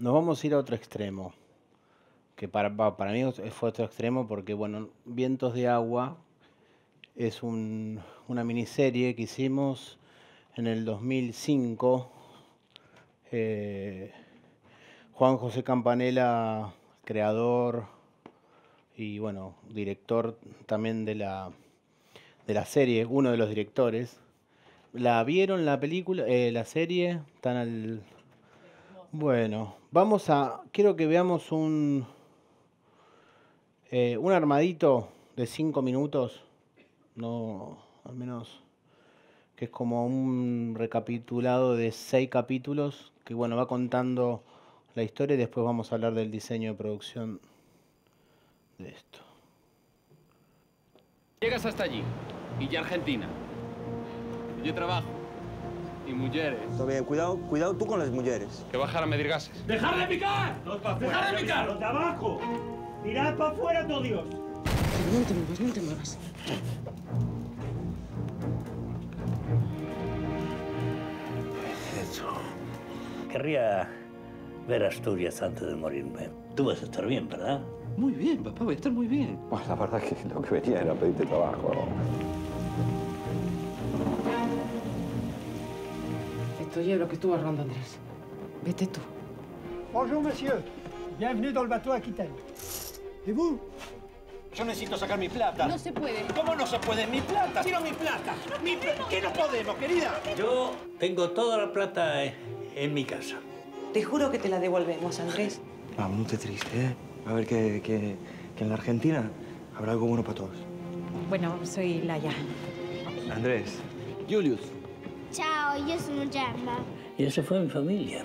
nos vamos a ir a otro extremo, que para, mí fue otro extremo porque, bueno, Vientos de Agua es una miniserie que hicimos en el 2005. Eh, Juan José Campanella, creador y, bueno, director también de la, de la serie, uno de los directores. ¿La vieron la película, eh, la serie? ¿Están al, bueno, vamos a. Quiero que veamos un. Eh, un armadito de cinco minutos. No. Al menos. Que es como un recapitulado de seis capítulos. Que bueno, va contando la historia y después vamos a hablar del diseño de producción de esto. Llegas hasta allí. Y Argentina. Yo trabajo y mujeres. bien, cuidado, cuidado tú con las mujeres. Que bajar a medir gases. ¡Dejar de picar! ¡Dejar de picar! ¡Los de abajo! ¡Tirad para afuera, todo oh Dios! No te muevas, no te muevas. Querría ver Asturias antes de morirme. Tú vas a estar bien, ¿verdad? Muy bien, papá, voy a estar muy bien. Pues la verdad es que lo que venía era pedirte trabajo. Oye lo que estuvo hablando Andrés. Vete tú. Bonjour, monsieur. Bienvenue dans le bateau Aquitaine. ¿Y vos? Yo necesito sacar mi plata. No se puede. ¿Cómo no se puede? ¡Mi plata! ¡Quiero mi plata! ¿Qué no podemos, querida? Yo tengo toda la plata en mi casa. Te juro que te la devolvemos, Andrés. Vamos, no te triste, ¿eh? A ver que, que en la Argentina habrá algo bueno para todos. Bueno, soy Laia. Andrés. Julius. Ciao, yo sono Gemma. Y se fue mi familia.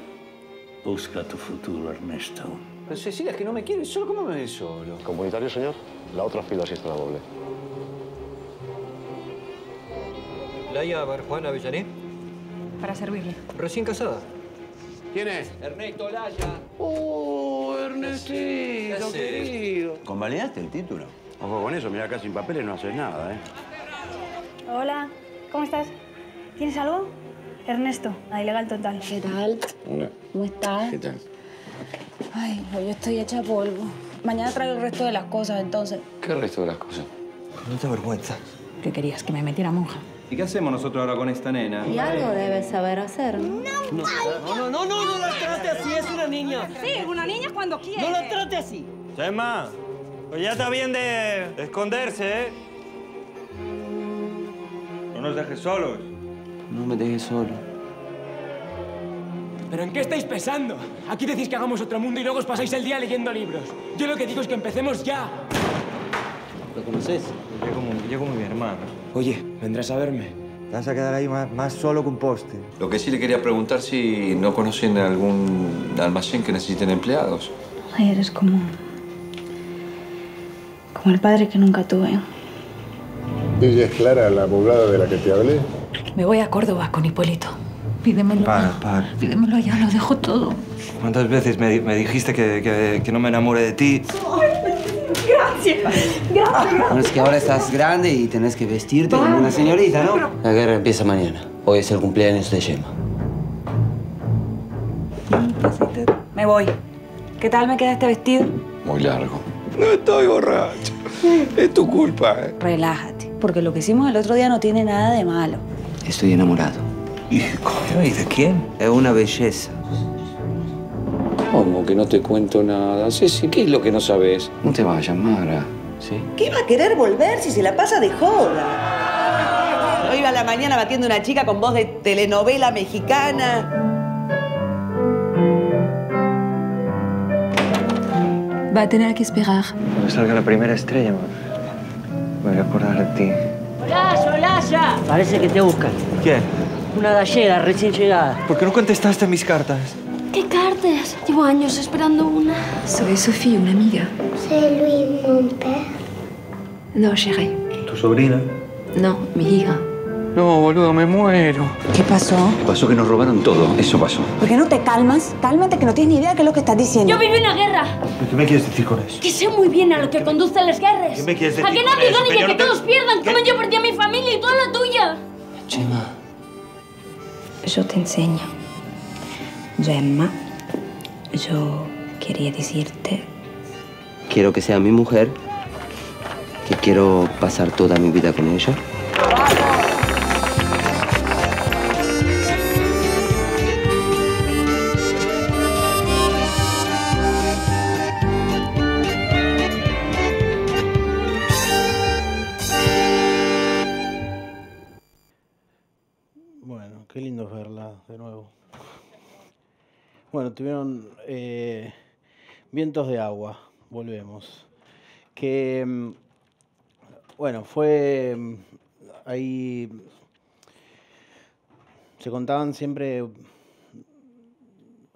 Busca tu futuro, Ernesto. Pero Cecilia, es que no me quieres solo, ¿cómo me ve solo? Comunitario, señor. La otra fila si está la doble. Laia Barjuana Avellané. Para servirle. Recién casada. ¿Quién es? Ernesto Laya. ¡Oh, Ernestito, querido! ¿Convalidaste el título? Ojo con eso, mira acá sin papeles no haces nada, ¿eh? Hola, ¿cómo estás? ¿Tienes algo? Ernesto, a Ilegal Total. ¿Qué tal? Hola. ¿Cómo estás? ¿Qué tal? Ay, yo estoy hecha polvo. Mañana traigo el resto de las cosas, entonces. ¿Qué resto de las cosas? No te avergüenzas. ¿Qué querías? ¿Que me metiera monja? ¿Y qué hacemos nosotros ahora con esta nena? Y algo debes saber hacer. No, no, no, no, no, la trate así, es una niña. Sí, una niña cuando quiere. No la trate así. Gemma, pues ya está bien de esconderse, ¿eh? No nos dejes solos. No me dejes solo. ¿Pero en qué estáis pensando? Aquí decís que hagamos otro mundo y luego os pasáis el día leyendo libros. Yo lo que digo es que empecemos ya. ¿Lo conoces? Yo como, yo mi hermano. Oye, ¿vendrás a verme? Te vas a quedar ahí más, solo que un poste. Lo que sí le quería preguntar si no conocen algún almacén que necesiten empleados. Ay, eres como... como el padre que nunca tuve. Ella es Clara, la poblada de la que te hablé. Me voy a Córdoba con Hipólito. Pídemelo. Para, para. Pídemelo allá, lo dejo todo. ¿Cuántas veces me, dijiste que, no me enamore de ti? Gracias, gracias. Ah, bueno, es que ahora estás grande y tenés que vestirte como una señorita, ¿no? La guerra empieza mañana. Hoy es el cumpleaños de Gemma. Me voy. ¿Qué tal me queda este vestido? Muy largo. No estoy borracho. Es tu culpa. ¿eh? Relájate, porque lo que hicimos el otro día no tiene nada de malo. Estoy enamorado. ¿Y, de quién? Es una belleza. ¿Cómo que no te cuento nada? ¿sí? ¿qué es lo que no sabes? No te va a ¿Sí? ¿Qué va a querer volver si se la pasa de joda? Hoy va a la mañana batiendo una chica con voz de telenovela mexicana. Va a tener que esperar. Cuando salga la primera estrella, me voy a acordar de ti hola Olaya! Parece que te buscan. ¿Quién? Una gallega recién llegada. ¿Por qué no contestaste mis cartas? ¿Qué cartas? Llevo años esperando una. Soy Sofía, una amiga. Soy Luis, mon No, chérie. ¿Tu sobrina? No, mi hija. No, boludo, me muero. ¿Qué pasó? Pasó que nos robaron todo, eso pasó. ¿Por qué no te calmas? Cálmate que no tienes ni idea de qué es lo que estás diciendo. Yo viví una guerra. ¿Qué me quieres decir con eso? Que sé muy bien a lo que conducen las guerras. ¿Qué me quieres decir A que nadie gane y a que todos pierdan, ¿Cómo yo perdí a mi familia y toda la tuya. Gemma. Yo te enseño. Gemma, yo quería decirte... Quiero que sea mi mujer, que quiero pasar toda mi vida con ella. Bueno, tuvieron eh, vientos de agua, volvemos. Que, mm, bueno, fue mm, ahí, se contaban siempre mm,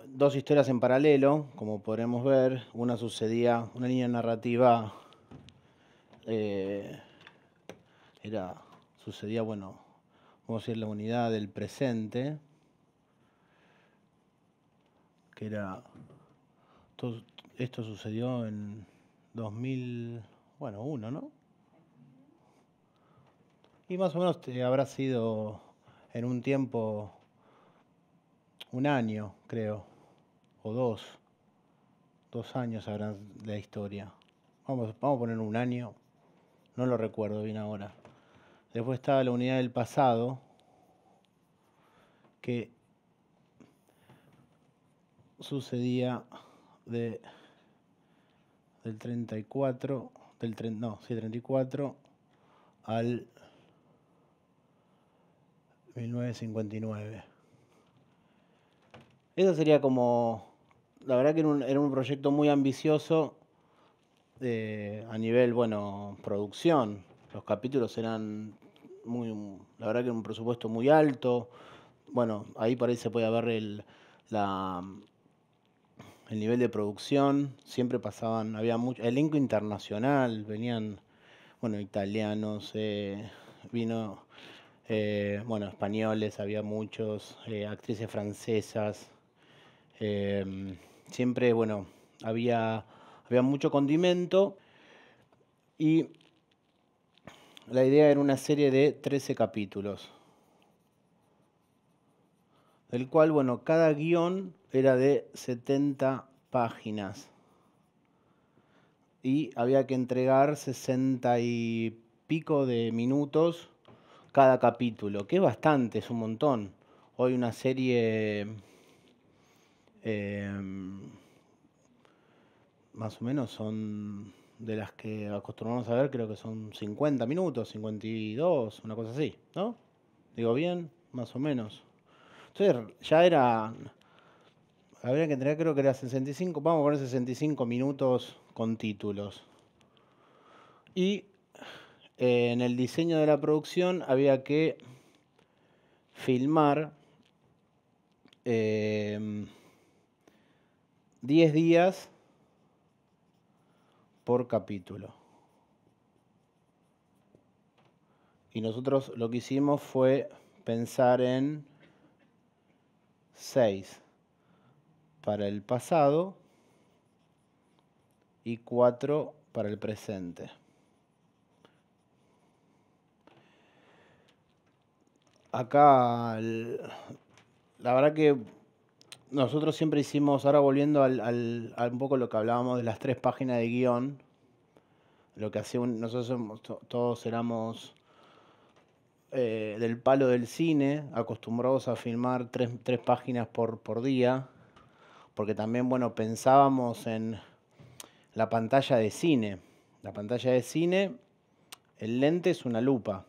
dos historias en paralelo, como podremos ver. Una sucedía, una línea narrativa eh, era, sucedía, bueno, vamos a decir, la unidad del presente, que era... esto sucedió en 2000, bueno, uno, ¿no? Y más o menos habrá sido en un tiempo, un año, creo, o dos, dos años habrá la historia. Vamos, vamos a poner un año, no lo recuerdo bien ahora. Después estaba la unidad del pasado, que sucedía de, del 34, del, no, sí, 34 al 1959. Eso sería como, la verdad que era un, proyecto muy ambicioso eh, a nivel, bueno, producción. Los capítulos eran muy, la verdad que era un presupuesto muy alto. Bueno, ahí por ahí se puede ver la, el nivel de producción, siempre pasaban, había mucho, elenco internacional, venían, bueno, italianos, eh, vino, eh, bueno, españoles, había muchos, eh, actrices francesas, em, siempre, bueno, había, había mucho condimento y la idea era una serie de 13 capítulos el cual, bueno, cada guión era de 70 páginas y había que entregar 60 y pico de minutos cada capítulo, que es bastante, es un montón. Hoy una serie em, más o menos son de las que acostumbramos a ver, creo que son 50 minutos, 52, una cosa así, ¿no? Digo bien, más o menos. Entonces ya era... Habría que tener, creo que era 65, vamos a poner 65 minutos con títulos. Y eh, en el diseño de la producción había que filmar 10 em, días por capítulo. Y nosotros lo que hicimos fue pensar en 6 para el pasado y 4 para el presente. Acá, la verdad que nosotros siempre hicimos, ahora volviendo al, a un poco lo que hablábamos de las tres páginas de guión, lo que hacía, nosotros todos éramos eh, del palo del cine, acostumbrados a filmar tres, páginas por, día, porque también, bueno, pensábamos en la pantalla de cine. La pantalla de cine, el lente es una lupa.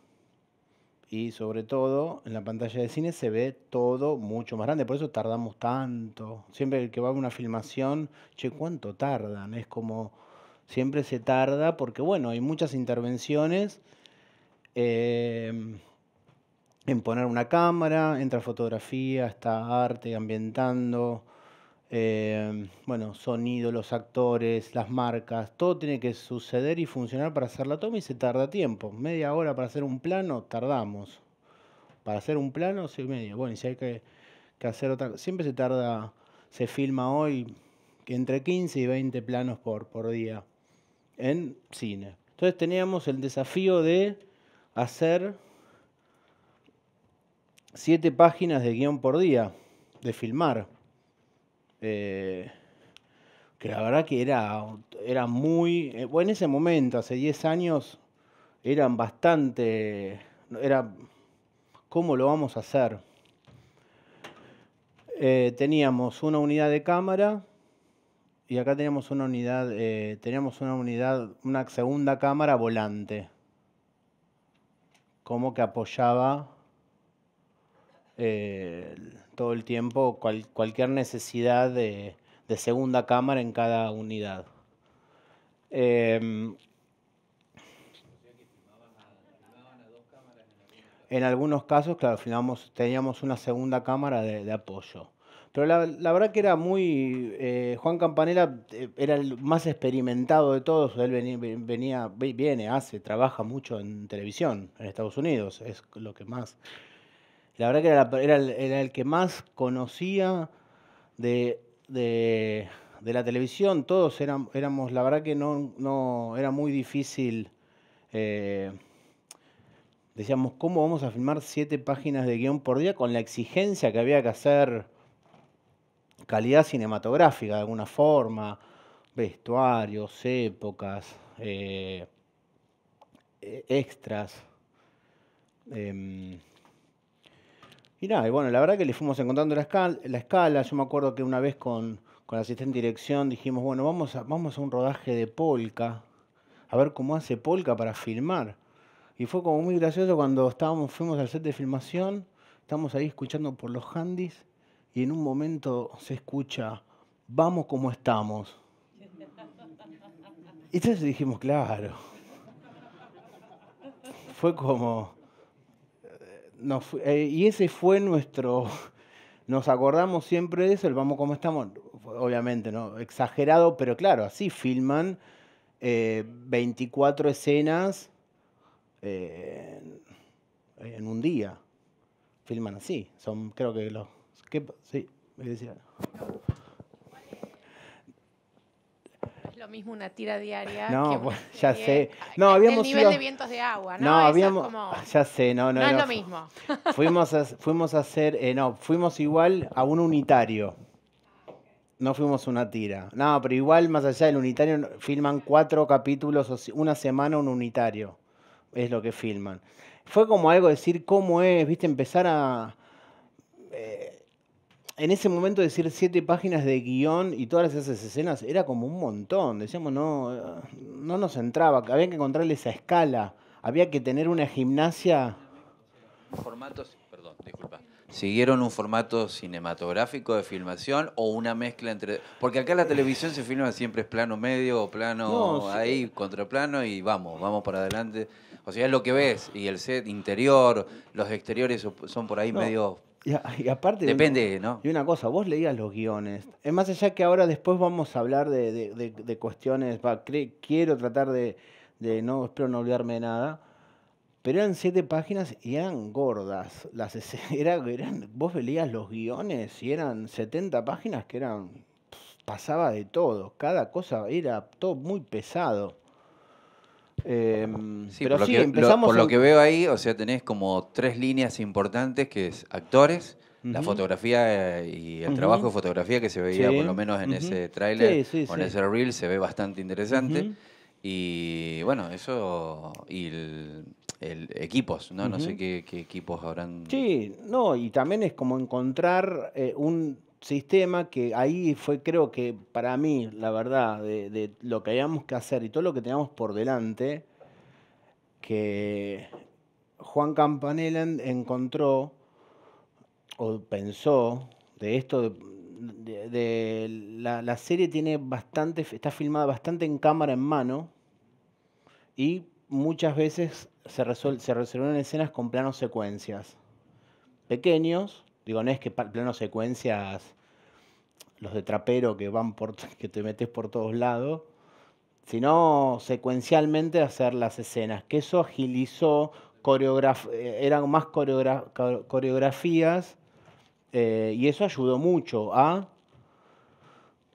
Y sobre todo, en la pantalla de cine se ve todo mucho más grande, por eso tardamos tanto. Siempre que va una filmación, che, ¿cuánto tardan? Es como, siempre se tarda, porque bueno, hay muchas intervenciones. Eh, en poner una cámara, entra fotografía, está arte, ambientando, em, bueno, sonido, los actores, las marcas, todo tiene que suceder y funcionar para hacer la toma y se tarda tiempo. Media hora para hacer un plano, tardamos. Para hacer un plano, sí, media. Bueno, y si hay que, que hacer otra, siempre se tarda, se filma hoy entre 15 y 20 planos por, por día en cine. Entonces teníamos el desafío de hacer siete páginas de guión por día, de filmar. Eh, que la verdad que era, era muy... Eh, en ese momento, hace 10 años, eran bastante... Era, ¿cómo lo vamos a hacer? Eh, teníamos una unidad de cámara y acá teníamos una unidad, teníamos una unidad, una segunda cámara volante, como que apoyaba eh, todo el tiempo cualquier necesidad de, segunda cámara en cada unidad. Em, en algunos casos, claro, filmamos, teníamos una segunda cámara de, apoyo. Pero la, verdad que era muy. Eh, Juan Campanella eh, era el más experimentado de todos. Él venía, viene, hace, trabaja mucho en televisión en Estados Unidos. Es lo que más la verdad que era, el, que más conocía de, la televisión. Todos éramos, la verdad que no, no era muy difícil. Eh, decíamos, ¿cómo vamos a filmar siete páginas de guión por día con la exigencia que había que hacer calidad cinematográfica de alguna forma, vestuarios, épocas, eh, e, extras? Em, y y bueno, la verdad que le fuimos encontrando la escala, la escala. Yo me acuerdo que una vez con, con la asistente de dirección dijimos, bueno, vamos a, vamos a un rodaje de polka, a ver cómo hace polka para filmar. Y fue como muy gracioso cuando estábamos, fuimos al set de filmación, estamos ahí escuchando por los handys, y en un momento se escucha, vamos como estamos. Y entonces dijimos, claro. Fue como, eh, y ese fue nuestro, nos acordamos siempre de eso, el vamos como estamos, obviamente, ¿no? Exagerado, pero claro, así filman 24 eh, escenas eh, en un día. Filman así, son creo que los... Sí, me decía. mismo una tira diaria. No, ya sé. No, habíamos el nivel de vientos de agua, ¿no? no habíamos... Ya sé, no, no. No, es lo mismo. Fuimos a, fuimos a hacer, eh, no, fuimos igual a un unitario. No fuimos una tira. No, pero igual, más allá del unitario, filman cuatro capítulos, una semana un unitario. Es lo que filman. Fue como algo decir cómo es, viste, empezar a... Eh, en ese momento decir siete páginas de guión y todas esas escenas era como un montón. Decíamos, no, no nos entraba, había que encontrarle esa escala, había que tener una gimnasia. Formatos, perdón, disculpa. ¿Siguieron un formato cinematográfico de filmación o una mezcla entre.? Porque acá la televisión se filma siempre es plano medio o plano ahí, contraplano y vamos, vamos para adelante. O sea, es lo que ves y el set interior, los exteriores son por ahí medio y, aparte. Depende, una, Y una cosa, vos leías los guiones. Es más allá que ahora después vamos a hablar de, cuestiones. quiero tratar de, no. Espero no olvidarme nada. Pero eran siete páginas y eran gordas. Las era, eran, vos leías los guiones y eran 70 páginas que eran. pasaba de todo. Cada cosa era todo muy pesado. Em, por lo que, veo ahí, o sea, tenés como tres líneas importantes que es actores, la fotografía eh, y el trabajo de fotografía que se veía por lo menos en ese tráiler o en ese reel, se ve bastante interesante. Y bueno, eso y el, equipos, ¿no? No sé qué, equipos habrán. Sí, no, y también es como encontrar eh, un sistema que ahí fue, creo que para mí, la verdad, de, lo que habíamos que hacer y todo lo que teníamos por delante, que Juan Campanella encontró o pensó de esto de, la, la, serie tiene bastante está filmada bastante en cámara en mano y muchas veces se, resuelven se resolvieron escenas con planos secuencias pequeños Digo, no es que plano secuencias los de trapero que van por que te metes por todos lados, sino secuencialmente hacer las escenas, que eso agilizó eh, eran más coreografías eh, y eso ayudó mucho a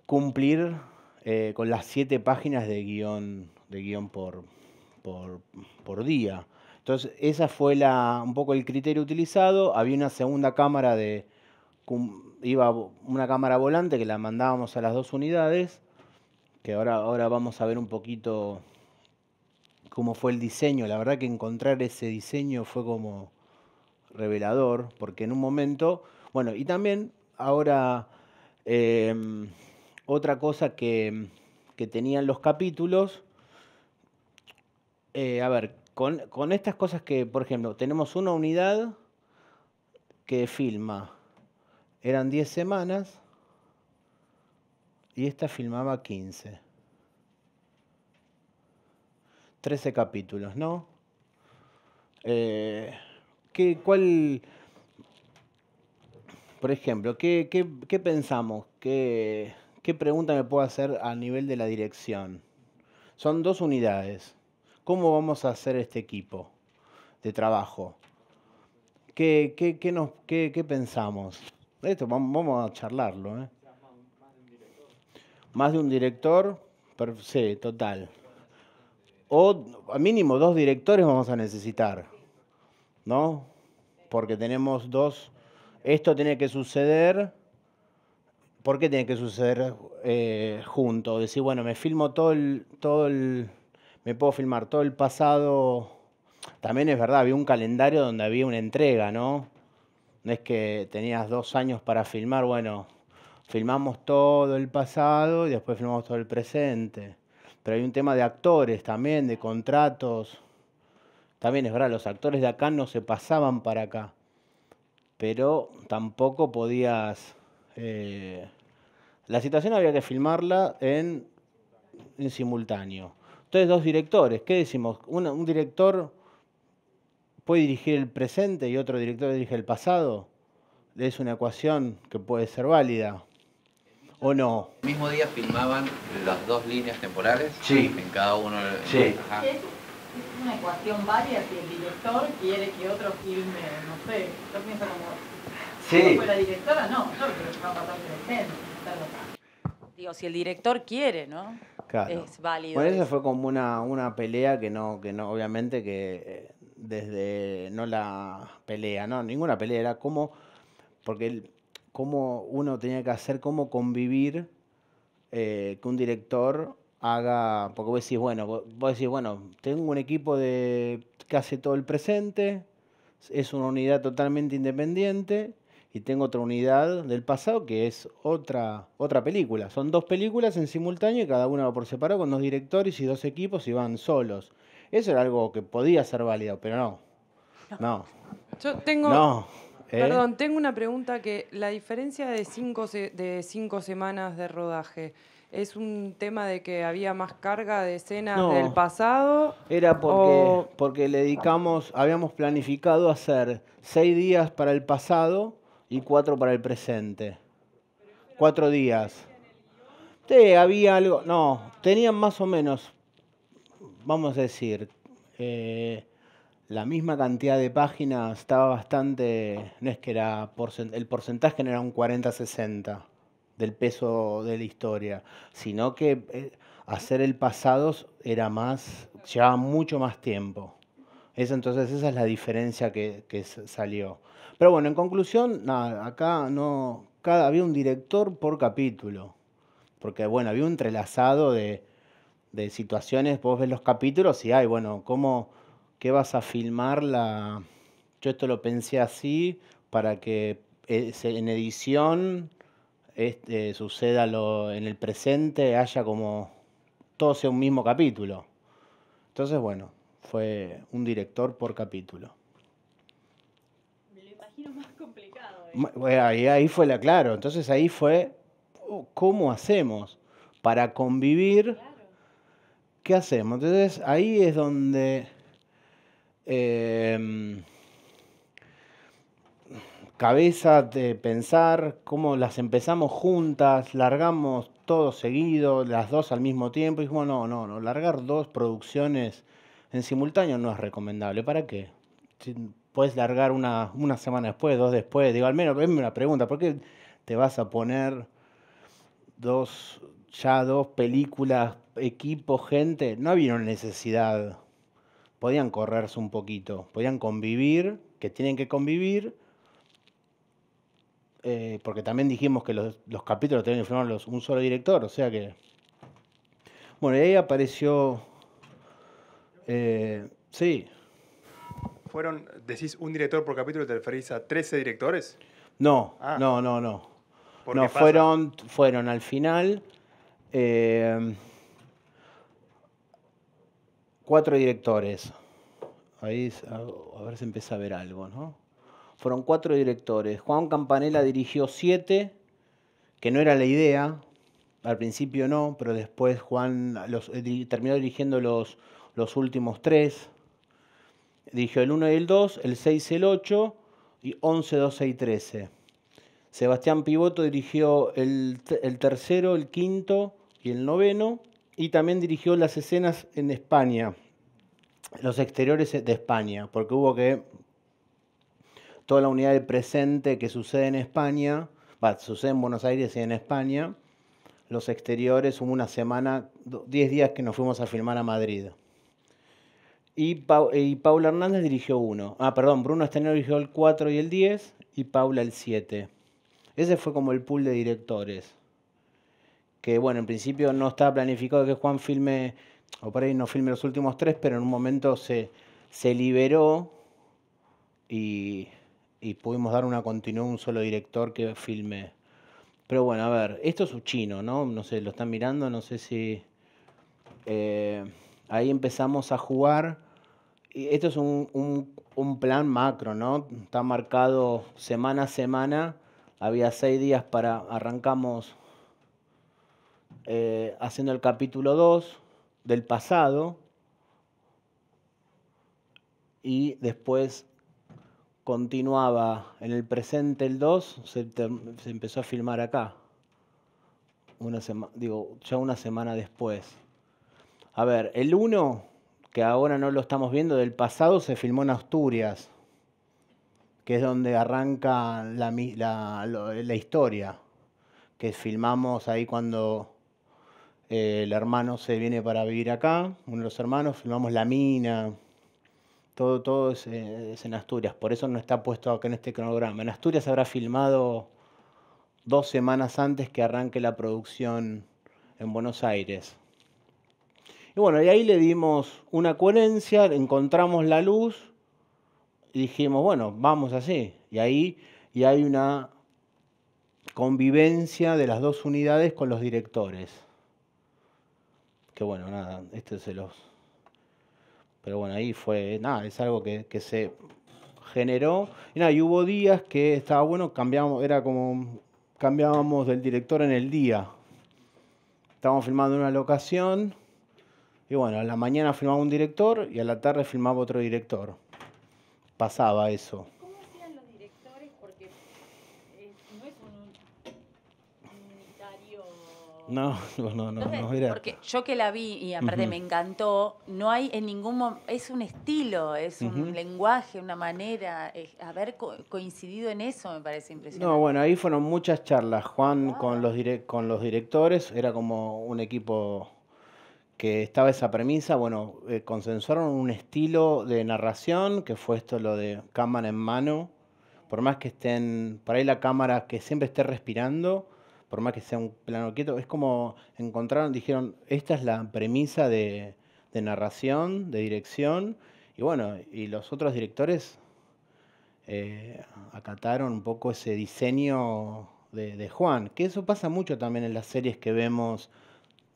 cumplir eh, con las siete páginas de guión, de guión por día. Entonces, ese fue la, un poco el criterio utilizado. Había una segunda cámara de iba una cámara volante que la mandábamos a las dos unidades, que ahora, ahora vamos a ver un poquito cómo fue el diseño. La verdad que encontrar ese diseño fue como revelador, porque en un momento, bueno, y también ahora em, otra cosa que, tenían los capítulos, eh, a ver, con, estas cosas que, por ejemplo, tenemos una unidad que filma, eran 10 semanas y esta filmaba 15. 13 capítulos, ¿no? Eh, ¿Cuál, por ejemplo, qué, pensamos? ¿Qué, ¿Qué pregunta me puedo hacer a nivel de la dirección? Son dos unidades. ¿Cómo vamos a hacer este equipo de trabajo? ¿Qué, nos, pensamos? Esto vamos a charlarlo. ¿eh? Más de un director, sí, total. O a mínimo dos directores vamos a necesitar, ¿no? Porque tenemos dos. Esto tiene que suceder. ¿Por qué tiene que suceder eh, junto? Decir, bueno, me filmo todo el, todo el me puedo filmar todo el pasado. También es verdad, había un calendario donde había una entrega, ¿no? No es que tenías dos años para filmar, bueno, filmamos todo el pasado y después filmamos todo el presente. Pero hay un tema de actores también, de contratos. También es verdad, los actores de acá no se pasaban para acá. Pero tampoco podías... Eh, la situación había que filmarla en simultáneo. Entonces, dos directores, ¿qué decimos? un, director puede dirigir el presente y otro director dirige el pasado? Es una ecuación que puede ser válida. ¿O no? ¿El mismo día filmaban las dos líneas temporales? Sí. En cada uno. Sí. Ajá. Es una ecuación válida si el director quiere que otro filme, no sé, yo pienso como. Sí. Si fue la directora, no, yo creo que va a pasar presente. Digo, si el director quiere, ¿no? claro. es válido. Bueno, eso fue como una, una pelea que no, que no, obviamente que eh, desde, no la pelea, no, ninguna pelea, era como, porque el, uno tenía que hacer, cómo convivir eh, que un director haga, porque vos decís, bueno, vos decís, bueno, tengo un equipo de casi todo el presente, es una unidad totalmente independiente, y tengo otra unidad del pasado que es otra, otra película. Son dos películas en simultáneo y cada una va por separado con dos directores y dos equipos y van solos. Eso era algo que podía ser válido, pero no. No. Yo tengo. ¿eh? Perdón, tengo una pregunta que la diferencia de cinco, de cinco semanas de rodaje. ¿Es un tema de que había más carga de escenas del pasado? Era porque, porque le dedicamos, habíamos planificado hacer seis días para el pasado, y cuatro para el presente. Cuatro días. Sí, había algo. No, tenían más o menos, vamos a decir, eh, la misma cantidad de páginas. Estaba bastante. No es que era. el porcentaje no era un 40-60 del peso de la historia, sino que eh, hacer el pasado era más. llevaba mucho más tiempo. entonces, esa es la diferencia que salió. Pero bueno, en conclusión, nada, acá no. Cada, había un director por capítulo. Porque bueno, había un entrelazado de, situaciones. Vos ves los capítulos y hay, bueno, ¿cómo, ¿qué vas a filmar? la Yo esto lo pensé así para que eh, en edición este, suceda lo, en el presente, haya como todo sea un mismo capítulo. Entonces, bueno, fue un director por capítulo. Ahí, ahí fue la claro. Entonces ahí fue, oh, ¿cómo hacemos para convivir? ¿Qué hacemos? Entonces ahí es donde... Em, cabeza de pensar cómo las empezamos juntas, largamos todo seguido, las dos al mismo tiempo. Y dijimos, no, no, no, largar dos producciones en simultáneo no es recomendable. ¿Para qué? Puedes largar una, semana después, dos después. Digo, al menos, venme una pregunta, ¿por qué te vas a poner dos, ya dos películas, equipo, gente? No había una necesidad. Podían correrse un poquito, podían convivir, que tienen que convivir. Eh, porque también dijimos que los, capítulos tenían que firmar un solo director, o sea que. Bueno, y ahí apareció. Eh, sí, fueron, decís un director por capítulo, te referís a 13 directores? Ah. No, no, no, no. no, fueron, fueron al final eh, cuatro directores. Ahí, a, ver si empieza a ver algo, ¿no? Fueron cuatro directores. Juan Campanella dirigió siete, que no era la idea, al principio no, pero después Juan eh, terminó dirigiendo los, los últimos tres. Dirigió el 1 y el 2, el 6 y el 8 y 11, 12 y 13. Sebastián Pivoto dirigió el, tercero, el quinto y el noveno y también dirigió las escenas en España, los exteriores de España, porque hubo que toda la unidad del presente que sucede en España, va, sucede en Buenos Aires y en España, los exteriores, hubo una semana, 10 días que nos fuimos a filmar a Madrid. Y, Paula Hernández dirigió uno. Ah, perdón, Bruno Estanero dirigió el 4 y el 10 y Paula el 7. Ese fue como el pool de directores. Que bueno, en principio no estaba planificado que Juan filme, o por ahí no filme los últimos tres, pero en un momento se, liberó y, y pudimos dar una continuidad un solo director que filme. Pero bueno, a ver, esto es un chino, ¿no? No sé, lo están mirando, no sé si... Eh, ahí empezamos a jugar esto es un, plan macro, ¿no? Está marcado semana a semana. Había seis días para, arrancamos eh, haciendo el capítulo 2 del pasado y después continuaba en el presente el 2, se, empezó a filmar acá, una digo, ya una semana después. A ver, el 1 que ahora no lo estamos viendo, del pasado se filmó en Asturias, que es donde arranca la, historia, que filmamos ahí cuando eh, el hermano se viene para vivir acá, uno de los hermanos, filmamos la mina, todo, todo es, eh, en Asturias, por eso no está puesto acá en este cronograma. En Asturias habrá filmado dos semanas antes que arranque la producción en Buenos Aires. Y bueno, y ahí le dimos una coherencia, encontramos la luz y dijimos, bueno, vamos así. Y ahí y hay una convivencia de las dos unidades con los directores. Que bueno, nada, este se los... Pero bueno, ahí fue, nada, es algo que, se generó. Y nada, hubo días que estaba bueno, cambiamos, era como cambiábamos del director en el día. Estábamos filmando una locación y bueno, a la mañana filmaba un director y a la tarde filmaba otro director. Pasaba eso. ¿Cómo hacían los directores? Porque eh, no es un unitario. No, no, no, no, no Porque yo que la vi y aparte me encantó, no hay en ningún momento. Es un estilo, es un lenguaje, una manera. haber coincidido en eso me parece impresionante. No, bueno, ahí fueron muchas charlas. Juan ah. con, los con los directores era como un equipo que estaba esa premisa, bueno, eh, consensuaron un estilo de narración, que fue esto lo de cámara en mano, por más que estén, por ahí la cámara que siempre esté respirando, por más que sea un plano quieto, es como encontraron, dijeron, esta es la premisa de, de narración, de dirección, y bueno, y los otros directores eh, acataron un poco ese diseño de, de Juan, que eso pasa mucho también en las series que vemos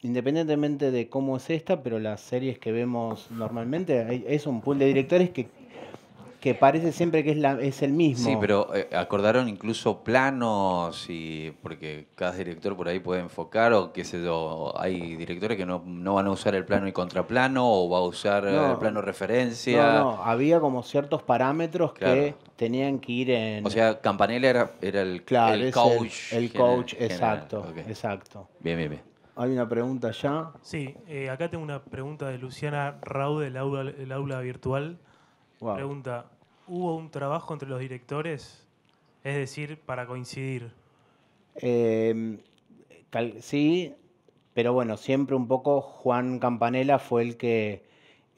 independientemente de cómo es esta, pero las series que vemos normalmente es un pool de directores que, que parece siempre que es, la, es el mismo. Sí, pero eh, acordaron incluso planos y porque cada director por ahí puede enfocar o que sé hay directores que no, no van a usar el plano y contraplano o va a usar el plano referencia. No, no, había como ciertos parámetros que tenían que ir en... O sea, Campanella era, era el, el coach. El, coach, exacto, exacto. Bien, bien, bien. Hay una pregunta ya. Sí, eh, acá tengo una pregunta de Luciana Raúl, del aula, el aula virtual. Pregunta, ¿hubo un trabajo entre los directores? Es decir, para coincidir. Em, sí, pero bueno, siempre un poco Juan Campanella fue el que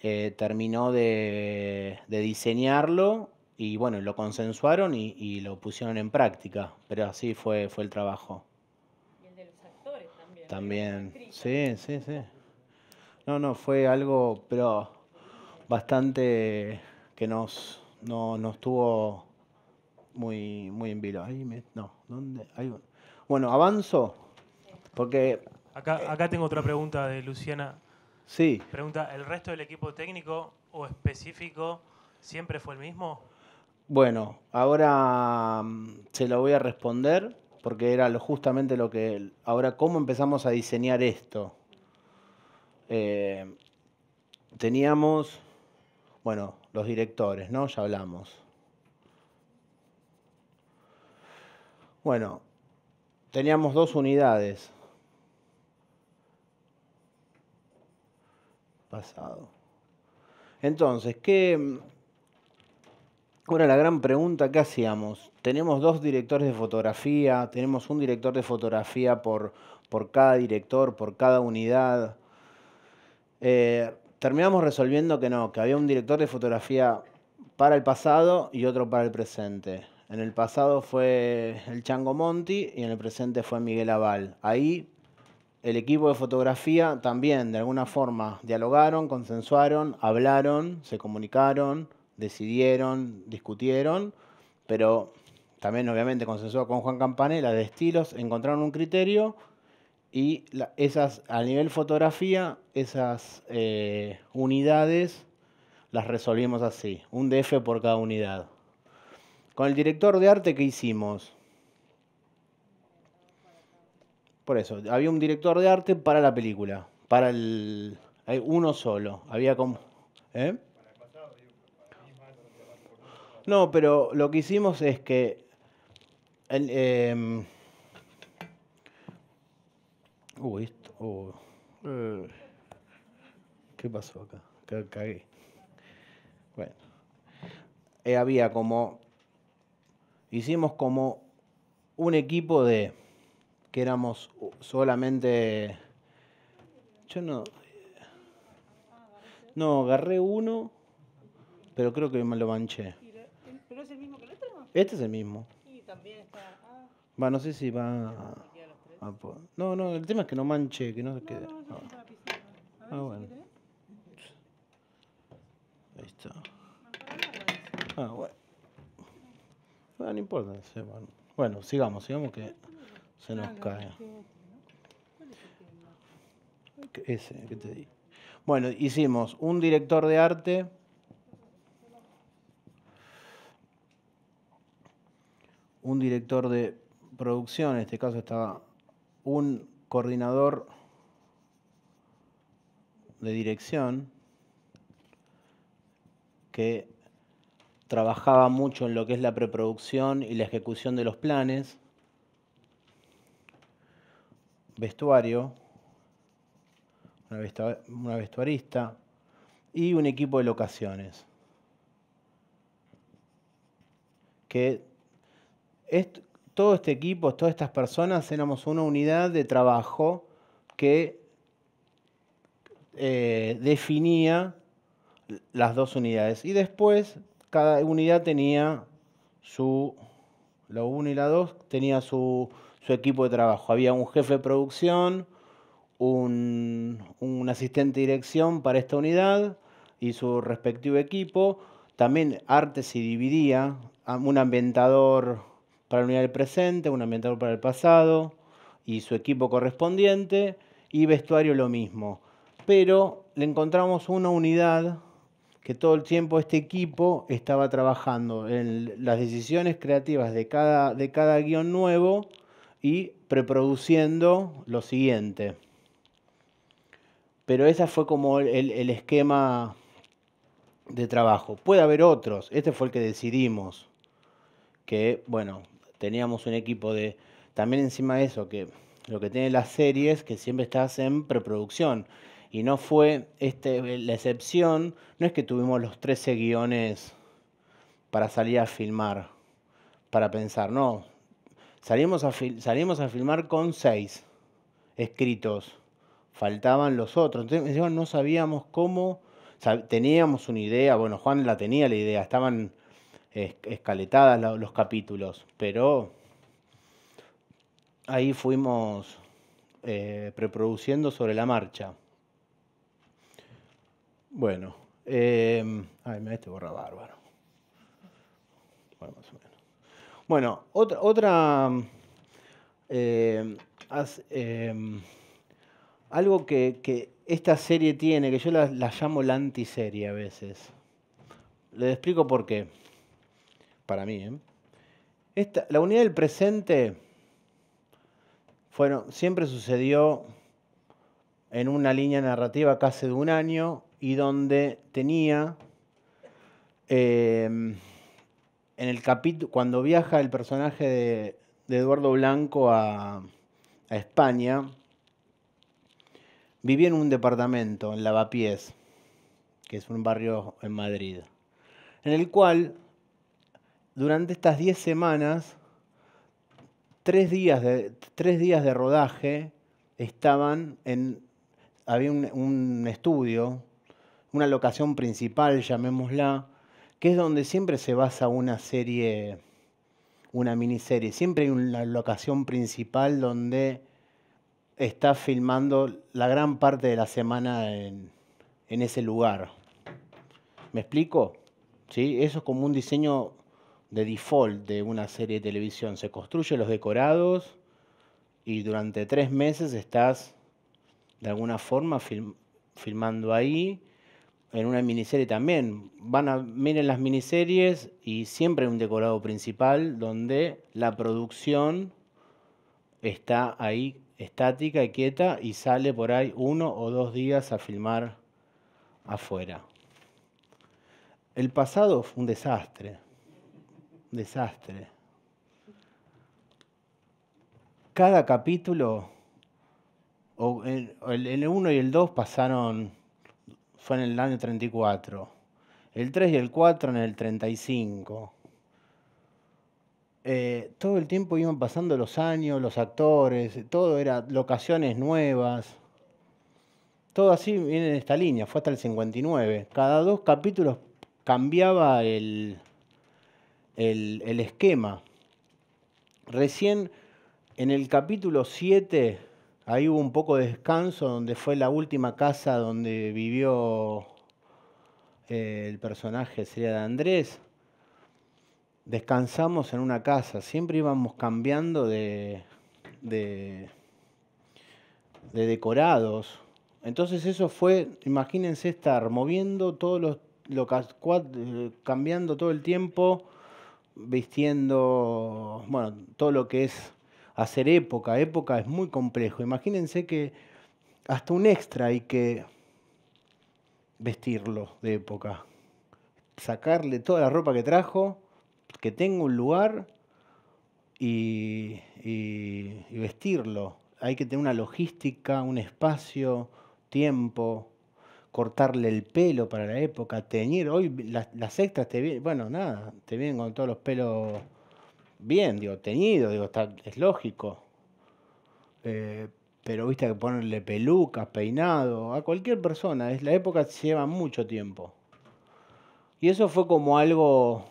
eh, terminó de, diseñarlo y bueno, lo consensuaron y, y, lo pusieron en práctica, pero así fue, fue el trabajo. También. Sí, sí, sí. No, no, fue algo, pero bastante que nos, no, nos tuvo muy, muy en vilo. no, ¿dónde? bueno, avanzo, porque... Acá, tengo otra pregunta de Luciana. Sí. Pregunta, ¿el resto del equipo técnico o específico siempre fue el mismo? Bueno, ahora mm, se lo voy a responder porque era justamente lo que... Ahora, ¿cómo empezamos a diseñar esto? Eh, teníamos, bueno, los directores, ¿no? Ya hablamos. Bueno, teníamos dos unidades. Pasado. Entonces, ¿qué, bueno, la gran pregunta, ¿qué hacíamos? Tenemos dos directores de fotografía, tenemos un director de fotografía por, por cada director, por cada unidad. Eh, terminamos resolviendo que no, que había un director de fotografía para el pasado y otro para el presente. En el pasado fue el Chango Monti y en el presente fue Miguel Aval. Ahí el equipo de fotografía también, de alguna forma, dialogaron, consensuaron, hablaron, se comunicaron decidieron, discutieron, pero también obviamente consensuó con Juan Campanella de estilos, encontraron un criterio y esas, a nivel fotografía, esas eh, unidades las resolvimos así, un DF por cada unidad. Con el director de arte, ¿qué hicimos? Por eso, había un director de arte para la película, para el... Eh, uno solo, había como... ¿eh? No, pero lo que hicimos es que. Em, oh, eh, ¿Qué pasó acá? cagué. Bueno. Eh, había como. Hicimos como un equipo de. que éramos solamente. Yo no. No, agarré uno, pero creo que me lo manché es el mismo que el otro? Este es el mismo. Y también está. Ah. Va, no sé si va. A, no, no, el tema es que no manche, que no se quede. No, no, no. Ah, ah bueno. Ahí está. Ah, bueno. Ah, no importa. Bueno, sigamos, sigamos que se nos cae. Este, Ese que te di. Bueno, hicimos un director de arte. un director de producción, en este caso estaba un coordinador de dirección que trabajaba mucho en lo que es la preproducción y la ejecución de los planes, vestuario, una vestuarista y un equipo de locaciones que todo este equipo, todas estas personas, éramos una unidad de trabajo que eh, definía las dos unidades. Y después cada unidad tenía su, la 1 y la tenía su, equipo de trabajo. Había un jefe de producción, un, asistente de dirección para esta unidad y su respectivo equipo. También artes se dividía, un ambientador para la unidad del presente, un ambientador para el pasado y su equipo correspondiente, y vestuario lo mismo. Pero le encontramos una unidad que todo el tiempo este equipo estaba trabajando en las decisiones creativas de cada, de cada guión nuevo y preproduciendo lo siguiente. Pero ese fue como el, el esquema de trabajo. Puede haber otros, este fue el que decidimos, que bueno, teníamos un equipo de... También encima de eso, que lo que tiene las series, que siempre estás en preproducción. Y no fue este, la excepción, no es que tuvimos los 13 guiones para salir a filmar, para pensar, no. Salimos a, salimos a filmar con 6 escritos, faltaban los otros. Entonces no sabíamos cómo, teníamos una idea, bueno, Juan la tenía la idea, estaban escaletadas los capítulos, pero ahí fuimos preproduciendo eh, sobre la marcha. Bueno, em, ay, me este borra bárbaro. Bueno, Bueno, otra, otra em, em, algo que, esta serie tiene, que yo la, la llamo la antiserie a veces. Les explico por qué para mí. ¿eh? la unidad del presente siempre sucedió en una línea narrativa casi de un año y donde tenía eh, en el capítulo, cuando viaja el personaje de, Eduardo Blanco a, a, España, vivía en un departamento, en Lavapiés, que es un barrio en Madrid, en el cual durante estas 10 semanas, tres días de, rodaje estaban en, había un, estudio, una locación principal, llamémosla, que es donde siempre se basa una serie, una miniserie. Siempre hay una locación principal donde está filmando la gran parte de la semana en, ese lugar. ¿Me explico? ¿Sí? Eso es como un diseño de default de una serie de televisión. Se construyen los decorados y durante tres meses estás de alguna forma filmando ahí. En una miniserie también. Van a, miren las miniseries y siempre un decorado principal donde la producción está ahí estática y quieta y sale por ahí uno o dos días a filmar afuera. El pasado fue un desastre desastre. Cada capítulo, el, 1 y el 2 pasaron, fue en el año 34, el 3 y el 4 en el 35. Eh, todo el tiempo iban pasando los años, los actores, todo era locaciones nuevas. Todo así viene en esta línea, fue hasta el 59. Cada dos capítulos cambiaba el, el, esquema. Recién en el capítulo 7, ahí hubo un poco de descanso, donde fue la última casa donde vivió eh, el personaje, sería de Andrés. Descansamos en una casa, siempre íbamos cambiando de, decorados. Entonces eso fue, imagínense estar moviendo todos los, eh, cambiando todo el tiempo vistiendo, bueno, todo lo que es hacer época. Época es muy complejo. Imagínense que hasta un extra hay que vestirlo de época. Sacarle toda la ropa que trajo, que tenga un lugar y, y vestirlo. Hay que tener una logística, un espacio, tiempo cortarle el pelo para la época, teñir. Hoy las, las extras te vienen, bueno, nada, te vienen con todos los pelos bien, digo, teñido digo, es lógico. Eh, pero viste que ponerle pelucas, peinado, a cualquier persona, es la época lleva mucho tiempo. Y eso fue como algo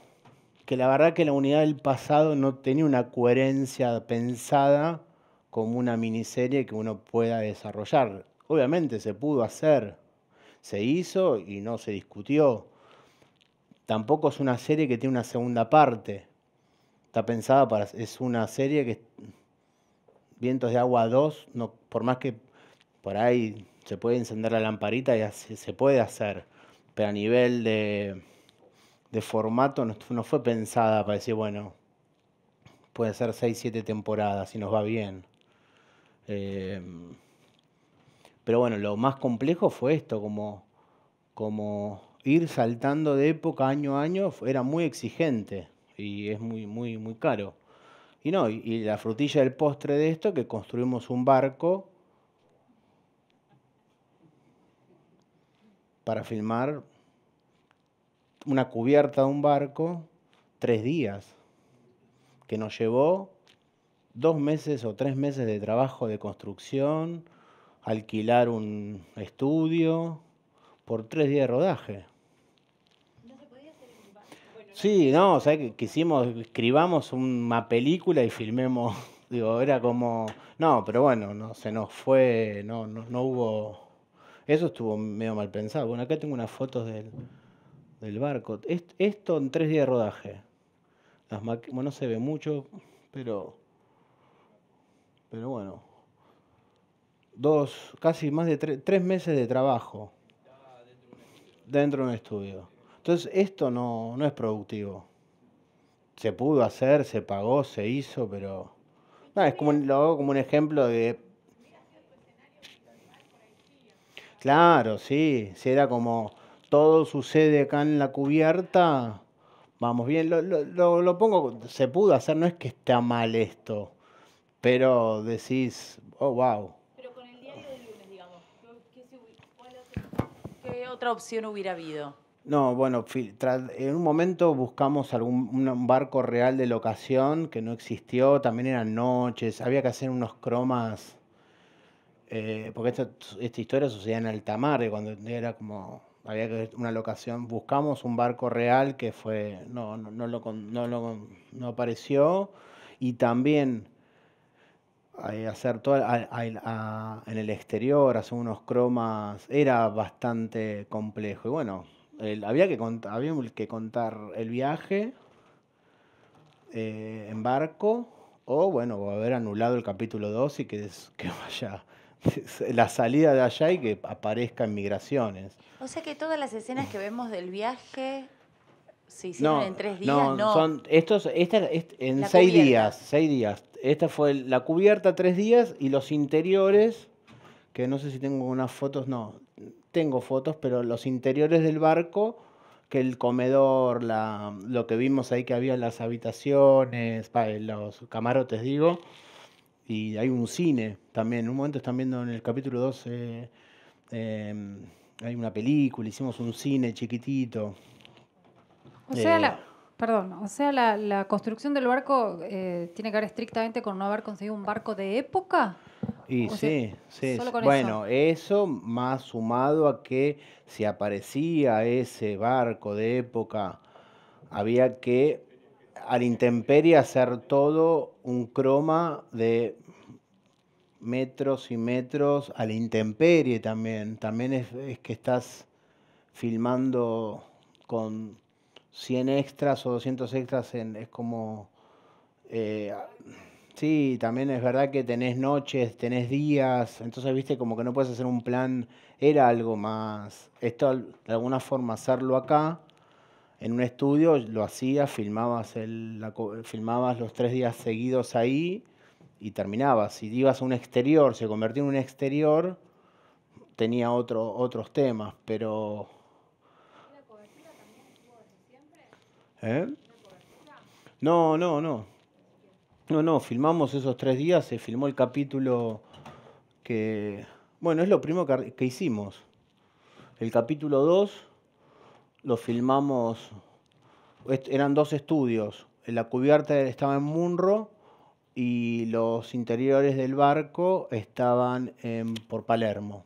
que la verdad que la unidad del pasado no tenía una coherencia pensada como una miniserie que uno pueda desarrollar. Obviamente se pudo hacer, se hizo y no se discutió. Tampoco es una serie que tiene una segunda parte. Está pensada para. Es una serie que. Vientos de Agua 2, no, por más que por ahí se puede encender la lamparita y se puede hacer, pero a nivel de, de formato no, fue pensada para decir, bueno, puede ser 6, 7 temporadas y nos va bien. Eh, pero bueno, lo más complejo fue esto, como, como ir saltando de época año a año era muy exigente y es muy, muy, muy caro. Y no, y la frutilla del postre de esto, que construimos un barco para filmar una cubierta de un barco tres días, que nos llevó dos meses o tres meses de trabajo de construcción, alquilar un estudio por tres días de rodaje. ¿No se podía hacer un sí, no, o sea, que quisimos, escribamos una película y filmemos, digo, era como, no, pero bueno, no se nos fue, no, no, no hubo, eso estuvo medio mal pensado. Bueno, acá tengo unas fotos del, del barco. esto en tres días de rodaje. Las bueno, no se ve mucho, pero, pero bueno dos, casi más de tres meses de trabajo dentro de un estudio. Entonces, esto no, es productivo. Se pudo hacer, se pagó, se hizo, pero. es como, lo hago como un ejemplo de. Claro, sí, si era como todo sucede acá en la cubierta, vamos bien, lo, lo, pongo, se pudo hacer, no es que está mal esto, pero decís, oh, wow, otra opción hubiera habido? No, bueno, en un momento buscamos algún un barco real de locación que no existió, también eran noches, había que hacer unos cromas, eh, porque esta, historia sucedía en alta mar, y cuando era como, había que una locación, buscamos un barco real que fue, no, no apareció, y también eh, hacer todo en el exterior, hacer unos cromas, era bastante complejo. Y bueno, había, que había que contar el viaje eh, en barco o bueno, haber anulado el capítulo 2 y que, que vaya la salida de allá y que aparezca en migraciones. O sea que todas las escenas que vemos del viaje en tres días, no. Son estos, esta, en seis días, seis días. Esta fue la cubierta tres días y los interiores, que no sé si tengo unas fotos, no, tengo fotos, pero los interiores del barco, que el comedor, lo que vimos ahí que había las habitaciones, los camarotes, digo, y hay un cine también. En un momento están viendo en el capítulo 12 eh, eh, hay una película, hicimos un cine chiquitito. O sea, la, eh, perdón, o sea, la, construcción del barco eh, tiene que ver estrictamente con no haber conseguido un barco de época. Y sí, sí. Bueno, eso. más sumado a que si aparecía ese barco de época, había que al intemperie hacer todo un croma de metros y metros al intemperie también. También es que estás filmando con 100 extras o 200 extras en, es como... Eh, sí, también es verdad que tenés noches, tenés días, entonces viste como que no puedes hacer un plan, era algo más... Esto de alguna forma hacerlo acá, en un estudio, lo hacías, filmabas, el, los tres días seguidos ahí y terminabas. Si ibas a un exterior, se convertía en un exterior, tenía otro, otros temas, pero ¿Eh? No, no, no. No, no, filmamos esos tres días, se filmó el capítulo que... Bueno, es lo primero que, hicimos. El capítulo 2 lo filmamos, eran dos estudios. La cubierta estaba en Munro y los interiores del barco estaban en, por Palermo.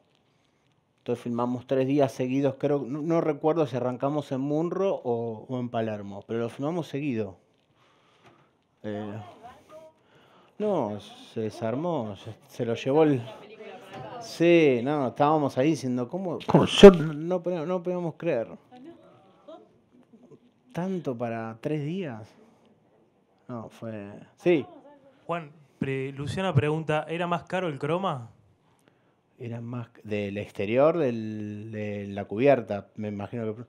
Entonces filmamos tres días seguidos, creo, no, recuerdo si arrancamos en Munro o, en Palermo, pero lo filmamos seguido. Eh, no, se desarmó, se, lo llevó el... Sí, no, estábamos ahí diciendo, ¿cómo? no, no, podíamos creer. ¿Tanto para tres días? No, fue... Sí. Juan, Luciana pregunta, ¿era más caro el croma? Era más del exterior de la cubierta, me imagino que.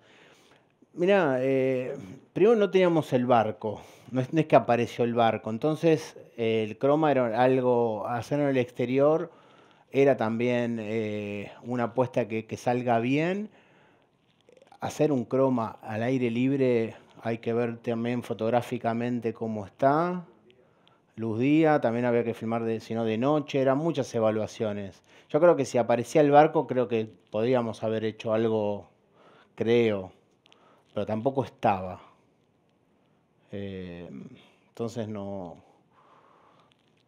Mirá, eh, primero no teníamos el barco, no es, que apareció el barco, entonces eh, el croma era algo, hacer en el exterior era también eh, una apuesta que, salga bien. Hacer un croma al aire libre hay que ver también fotográficamente cómo está, luz día, también había que filmar de, si de noche, eran muchas evaluaciones. Yo creo que si aparecía el barco, creo que podríamos haber hecho algo, creo, pero tampoco estaba. Eh, entonces no,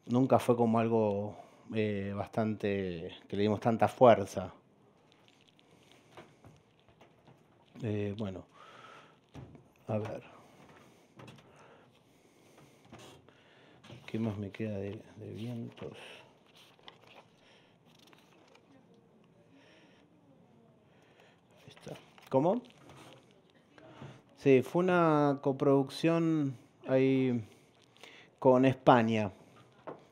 nunca fue como algo eh, bastante, que le dimos tanta fuerza. Eh, bueno, a ver. ¿Qué más me queda de vientos? ¿Cómo? Sí, fue una coproducción ahí con España.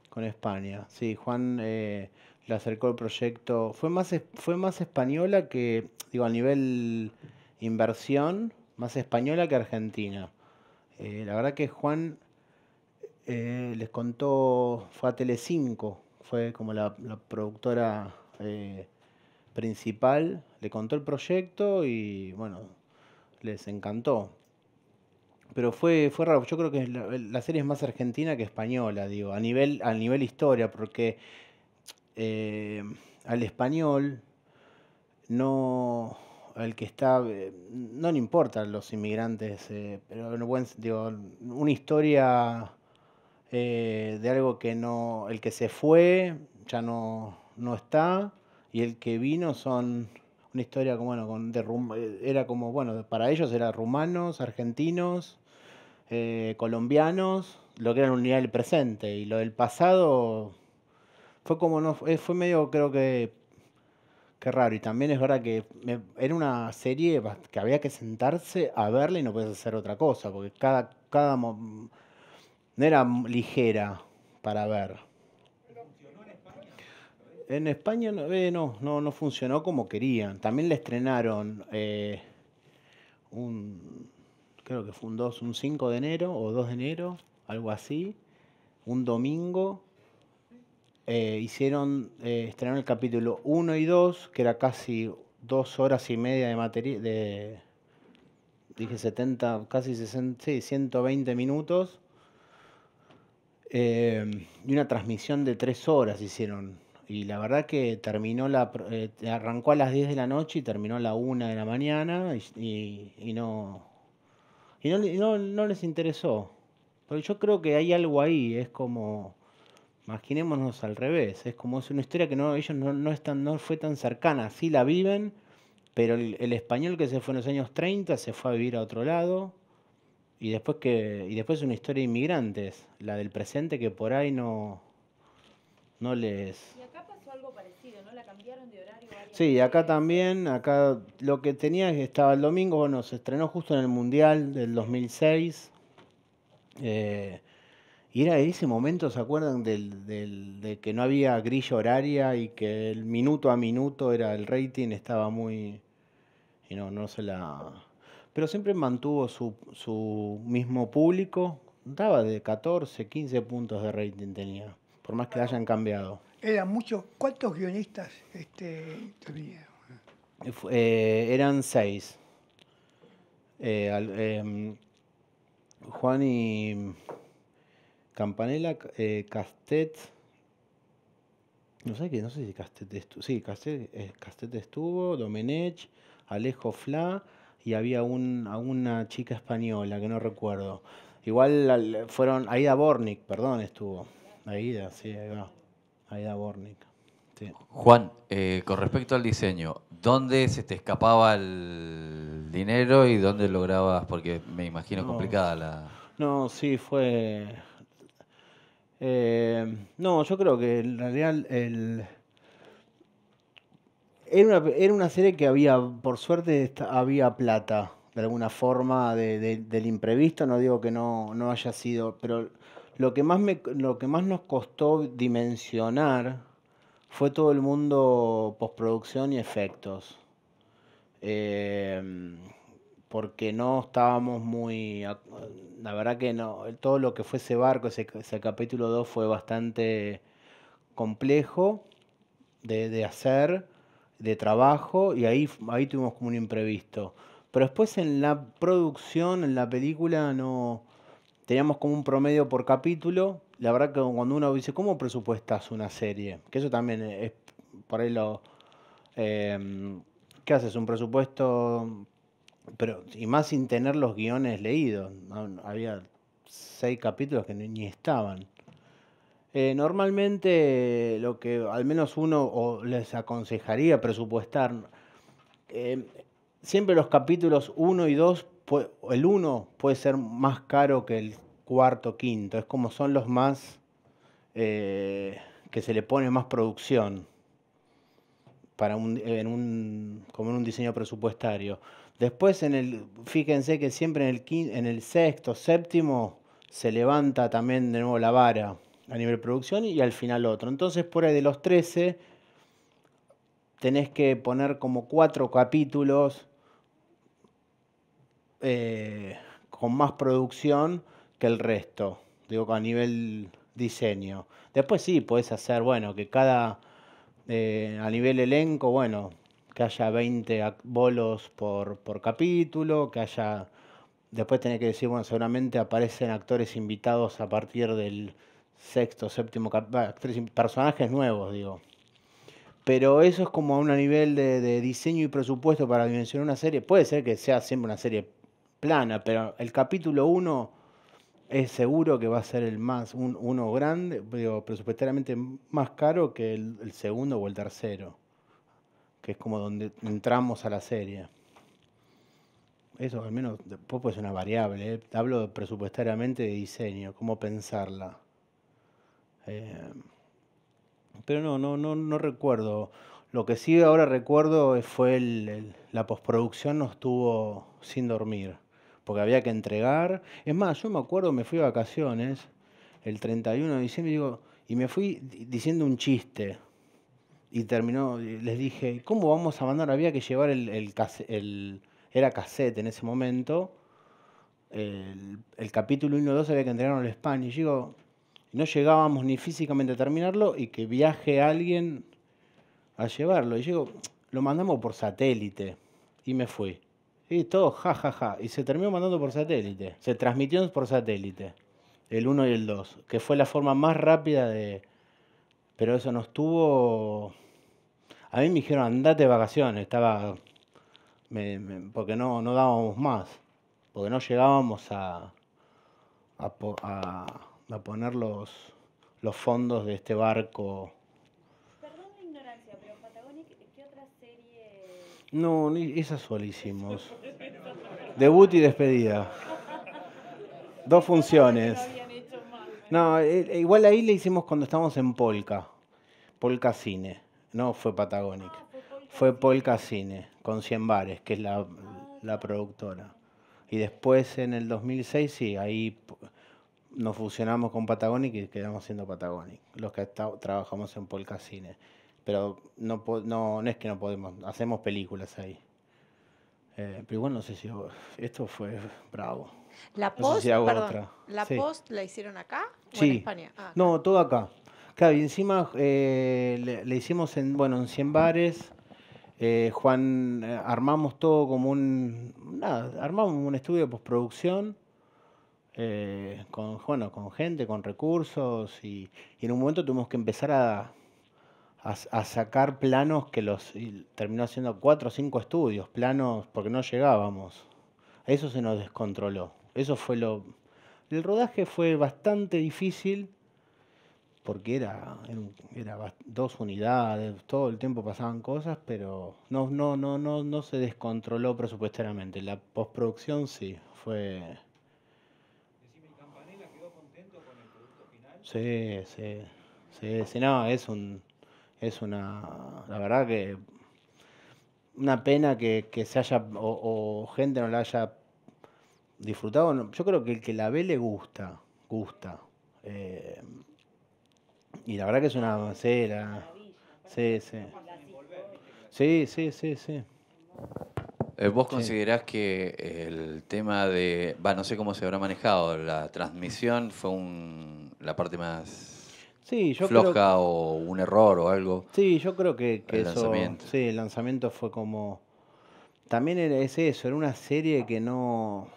Con España. Sí, Juan eh, le acercó el proyecto. Fue más, fue más española que, digo, a nivel inversión, más española que argentina. Eh, la verdad que Juan eh, les contó, fue a Telecinco, fue como la, productora principal le contó el proyecto y bueno, les encantó. Pero fue, fue raro, yo creo que la, serie es más argentina que española, digo, a nivel, a nivel historia, porque eh, al español no al que está eh, no le importan los inmigrantes eh, pero una historia de algo que no el que se fue ya no no está y el que vino son una historia como, bueno, con, eh, era como, bueno, para ellos eran rumanos, argentinos, eh, colombianos, lo que era la unidad del presente. Y lo del pasado fue como, no eh, fue medio, creo que, que raro. Y también es verdad que era una serie que había que sentarse a verla y no puedes hacer otra cosa, porque cada, cada no era ligera para ver en España eh, no, no, no, funcionó como querían. También le estrenaron eh, un, creo que fue un 5 de enero o 2 de enero, algo así, un domingo. Eh, hicieron, estrenaron el capítulo 1 y 2, que era casi dos horas y media de material, de, dije 70, casi 60, sí, 120 minutos. y una transmisión de tres horas hicieron y la verdad que terminó la eh, arrancó a las 10 de la noche y terminó a la 1 de la mañana y, no y no, no, les interesó. Pero yo creo que hay algo ahí, es como, imaginémonos al revés, es como es una historia que no, ellos no, están, fue tan cercana, sí la viven, pero el, español que se fue en los años 30 se fue a vivir a otro lado, y después que, y después una historia de inmigrantes, la del presente que por ahí no, no les parecido, ¿no? La cambiaron de horario. Sí, acá también, acá lo que tenía que estaba el domingo, bueno, se estrenó justo en el Mundial del 2006. Eh, y era ese momento, ¿se acuerdan? de que no había grilla horaria y que el minuto a minuto era el rating, estaba muy... no, no se la... Pero siempre mantuvo su, mismo público, daba de 14, 15 puntos de rating tenía, por más que la hayan cambiado. Eran muchos. ¿Cuántos guionistas este, eh, eran seis. Eh, em, Juan y Campanella, eh, Castet. No sé qué, no sé si Castet estuvo. Sí, Castet, estuvo, Domenech, Alejo Fla y había un, a una chica española que no recuerdo. Igual fueron. Aida Bornik, perdón, estuvo. Aida, sí, ahí Aida Bornik. Juan, eh, con respecto al diseño, ¿dónde se te escapaba el dinero y dónde lograbas? Porque me imagino complicada la... No, sí, fue... Eh, no, yo creo que en realidad el... Era una, serie que había, por suerte, había plata, de alguna forma, del imprevisto. No digo que no, no haya sido, pero lo que más, lo que más nos costó dimensionar fue todo el mundo postproducción y efectos. Eh, porque no estábamos muy... La verdad que no, todo lo que fue ese barco, ese, capítulo 2 fue bastante complejo de, de, hacer, de trabajo, y ahí, ahí tuvimos como un imprevisto. Pero después en la producción, en la película, no, teníamos como un promedio por capítulo. La verdad que cuando uno dice, ¿cómo presupuestas una serie? Que eso también es por ahí lo... Em, ¿Qué haces? Un presupuesto... Pero, y más sin tener los guiones leídos. Había seis capítulos que ni estaban. Eh, normalmente lo que al menos uno les aconsejaría presupuestar, em, siempre los capítulos 1 y 2 el uno puede ser más caro que el cuarto, quinto. Es como son los más eh, que se le pone más producción para en un, como en un diseño presupuestario. Después, en el, fíjense que siempre en el, en el sexto, séptimo, se levanta también de nuevo la vara a nivel producción y al final otro. Entonces, por ahí de los 13, tenés que poner como cuatro capítulos eh, con más producción que el resto, digo, a nivel diseño. Después sí, puedes hacer, bueno, que cada, eh, a nivel elenco, bueno, que haya 20 bolos por, capítulo, que haya, después tenés que decir, bueno, seguramente aparecen actores invitados a partir del sexto, séptimo, capítulo personajes nuevos, digo. Pero eso es como a un nivel de, de diseño y presupuesto para dimensionar una serie. Puede ser que sea siempre una serie plana, pero el capítulo 1 es seguro que va a ser el más, uno grande, pero presupuestariamente más caro que el, segundo o el tercero, que es como donde entramos a la serie. Eso al menos pues es una variable, ¿eh? hablo presupuestariamente de diseño, cómo pensarla. Eh, pero no, no, no, no recuerdo. Lo que sí ahora recuerdo fue la postproducción nos tuvo sin dormir porque había que entregar. Es más, yo me acuerdo, me fui a vacaciones el 31 de diciembre y, digo, y me fui diciendo un chiste. Y terminó, les dije, ¿cómo vamos a mandar? Había que llevar el, era cassette en ese momento, el, capítulo 1 y 2 había que entregarlo al España. Y digo, no llegábamos ni físicamente a terminarlo y que viaje alguien a llevarlo. Y digo, lo mandamos por satélite. Y me fui. Y todo ja, Ja, ja. Y se terminó mandando por satélite. Se transmitió por satélite. El 1 y el 2. Que fue la forma más rápida de. Pero eso nos estuvo. A mí me dijeron, andate de vacaciones. Estaba. porque no, no dábamos más. Porque no llegábamos a. poner los... los fondos de este barco No, esa solo hicimos. Debut y despedida. Dos funciones. No, eh, eh, igual ahí le hicimos cuando estábamos en Polka. Polka Cine. No fue Patagonic. Fue Polka Cine, con 100 bares, que es la, la productora. Y después en el 2006, sí, ahí nos fusionamos con Patagonic y quedamos siendo Patagonic, los que trabajamos en Polka Cine pero no, no, es que no podemos, hacemos películas ahí. Eh, pero bueno no sé si esto fue bravo. ¿La post, ¿la, post la hicieron acá o en España? Ah, no, todo acá. Claro, y encima eh, le, hicimos en, bueno, en 100 bares. Eh, Juan, armamos todo como un. Nada, armamos un estudio de postproducción. con, bueno, con gente, con recursos. y en un momento tuvimos que empezar a, a, sacar planos que los terminó haciendo cuatro o cinco estudios, planos porque no llegábamos. Eso se nos descontroló. Eso fue lo. El rodaje fue bastante difícil porque era, era dos unidades, todo el tiempo pasaban cosas, pero no, no, no, no, no se descontroló presupuestariamente. La postproducción sí, fue. Decime, campanela quedó contento con el producto final? Sí, sí. Sí, sí, no, es un es una, la verdad que una pena que, se haya, o, gente no la haya disfrutado. Yo creo que el que la ve le gusta, gusta. Eh, y la verdad que es una cera Sí, sí. Sí, sí, sí, eh, ¿Vos considerás que el tema de, no sé cómo se habrá manejado, la transmisión fue la parte más floja o un error o algo. Sí, yo creo que, el lanzamiento. el lanzamiento fue como. También es eso, era una serie que no.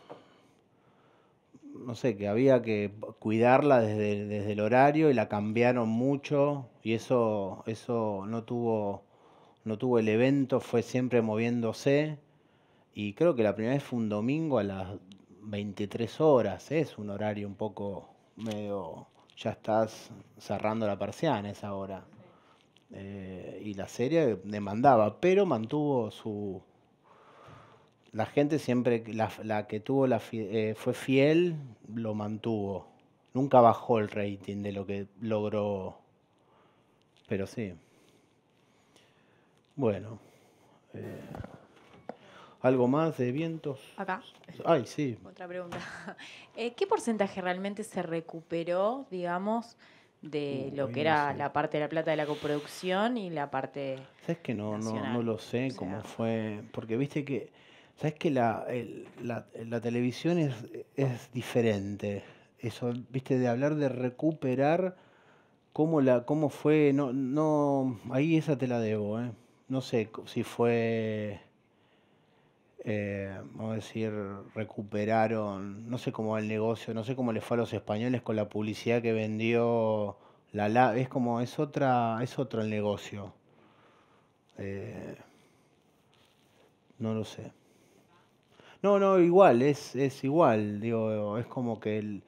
No sé, que había que cuidarla desde, el horario y la cambiaron mucho y eso, eso no tuvo no tuvo el evento, fue siempre moviéndose. Y creo que la primera vez fue un domingo a las 23 horas. Es un horario un poco medio ya estás cerrando la persiana esa hora. Eh, y la serie demandaba, pero mantuvo su... La gente siempre, la, que tuvo la eh, fue fiel, lo mantuvo. Nunca bajó el rating de lo que logró, pero sí. Bueno. Eh, ¿Algo más de vientos? Acá. Ay, sí. Otra pregunta. Eh, ¿Qué porcentaje realmente se recuperó, digamos, de lo que era la parte de la plata de la coproducción y la parte. ¿Sabes que no, no, lo sé cómo fue? Porque viste que. ¿Sabes que la, televisión es, es diferente? Eso, viste, de hablar de recuperar cómo, la, cómo fue. No, no, ahí esa te la debo, ¿eh? No sé si fue eh, vamos a decir, recuperaron, no sé cómo el negocio, no sé cómo le fue a los españoles con la publicidad que vendió la, lata. es como, es otra, es otro el negocio. Eh, no lo sé. No, no, igual, es, es igual, digo, es como que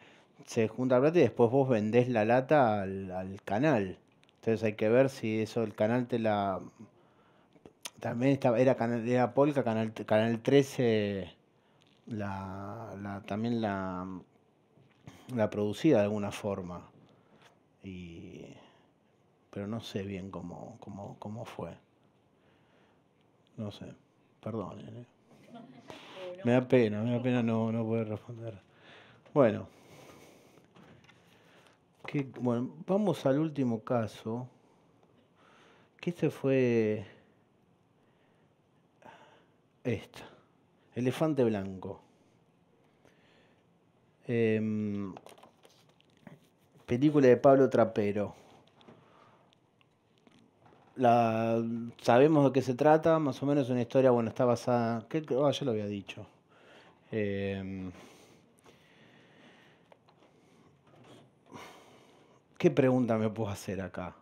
se junta la plata y después vos vendés la lata al, al canal. Entonces hay que ver si eso el canal te la también estaba, era, de Polka, Canal, Canal 13, la, también la, la producía de alguna forma. pero no sé bien cómo, cómo, fue. No sé, Perdón. Eh. Me da pena, me da pena no, no poder responder. Bueno. bueno, vamos al último caso. Que este fue esta. Elefante blanco. Em, película de Pablo Trapero. La, sabemos de qué se trata, más o menos una historia, bueno, está basada... ¿qué? Ah, ya lo había dicho. Em, ¿Qué pregunta me puedo hacer acá?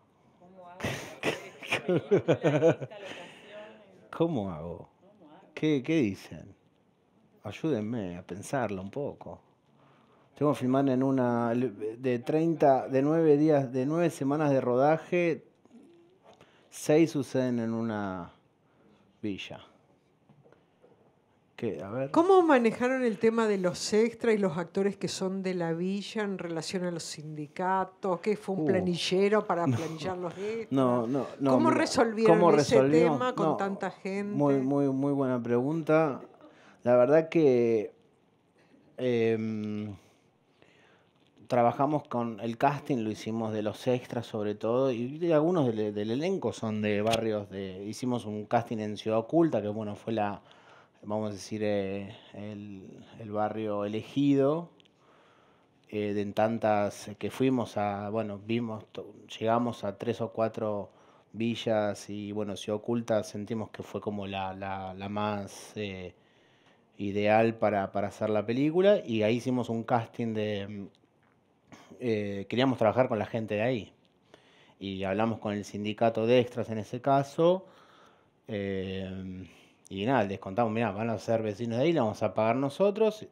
¿Cómo ¿Cómo hago? ¿Qué, ¿Qué, dicen? Ayúdenme a pensarlo un poco. Tengo que filmar en una. de 30, de 9 días, de 9 semanas de rodaje, 6 suceden en una villa. ¿Cómo manejaron el tema de los extras y los actores que son de la villa en relación a los sindicatos? ¿Qué fue un uh. planillero para no, planillar los extras? ¿Cómo resolvieron ese tema con tanta gente? Muy, muy, muy buena pregunta. La verdad que em, trabajamos con el casting, lo hicimos de los extras sobre todo, y algunos del, del elenco son de barrios de. Hicimos un casting en Ciudad Oculta, que bueno, fue la vamos a decir, eh, el, barrio elegido, eh, de tantas eh, que fuimos a, bueno, vimos, llegamos a tres o cuatro villas y bueno, si Oculta sentimos que fue como la, más eh, ideal para, para, hacer la película y ahí hicimos un casting de... Mm, queríamos trabajar con la gente de ahí y hablamos con el sindicato de extras en ese caso. Eh, y nada, les contamos, mirá, van a ser vecinos de ahí, la vamos a pagar nosotros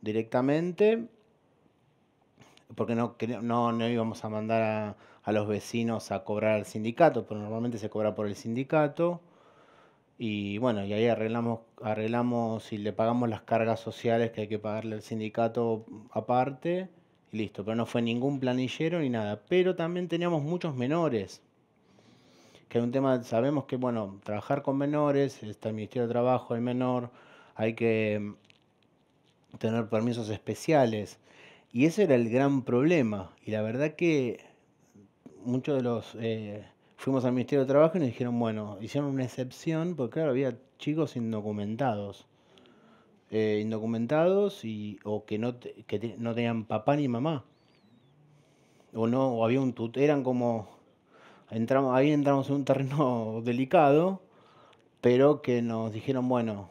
directamente, porque no, no, no íbamos a mandar a, los vecinos a cobrar al sindicato, pero normalmente se cobra por el sindicato. Y bueno, y ahí arreglamos, arreglamos y le pagamos las cargas sociales que hay que pagarle al sindicato aparte. Y listo, pero no fue ningún planillero ni nada. Pero también teníamos muchos menores que hay un tema, sabemos que, bueno, trabajar con menores, está el Ministerio de Trabajo, el menor, hay que mm, tener permisos especiales. Y ese era el gran problema. Y la verdad que muchos de los... Eh, fuimos al Ministerio de Trabajo y nos dijeron, bueno, hicieron una excepción, porque claro, había chicos indocumentados. Eh, indocumentados y, o que, no, no tenían papá ni mamá. O no, o había un tutor, eran como entramos, ahí entramos en un terreno delicado, pero que nos dijeron, bueno,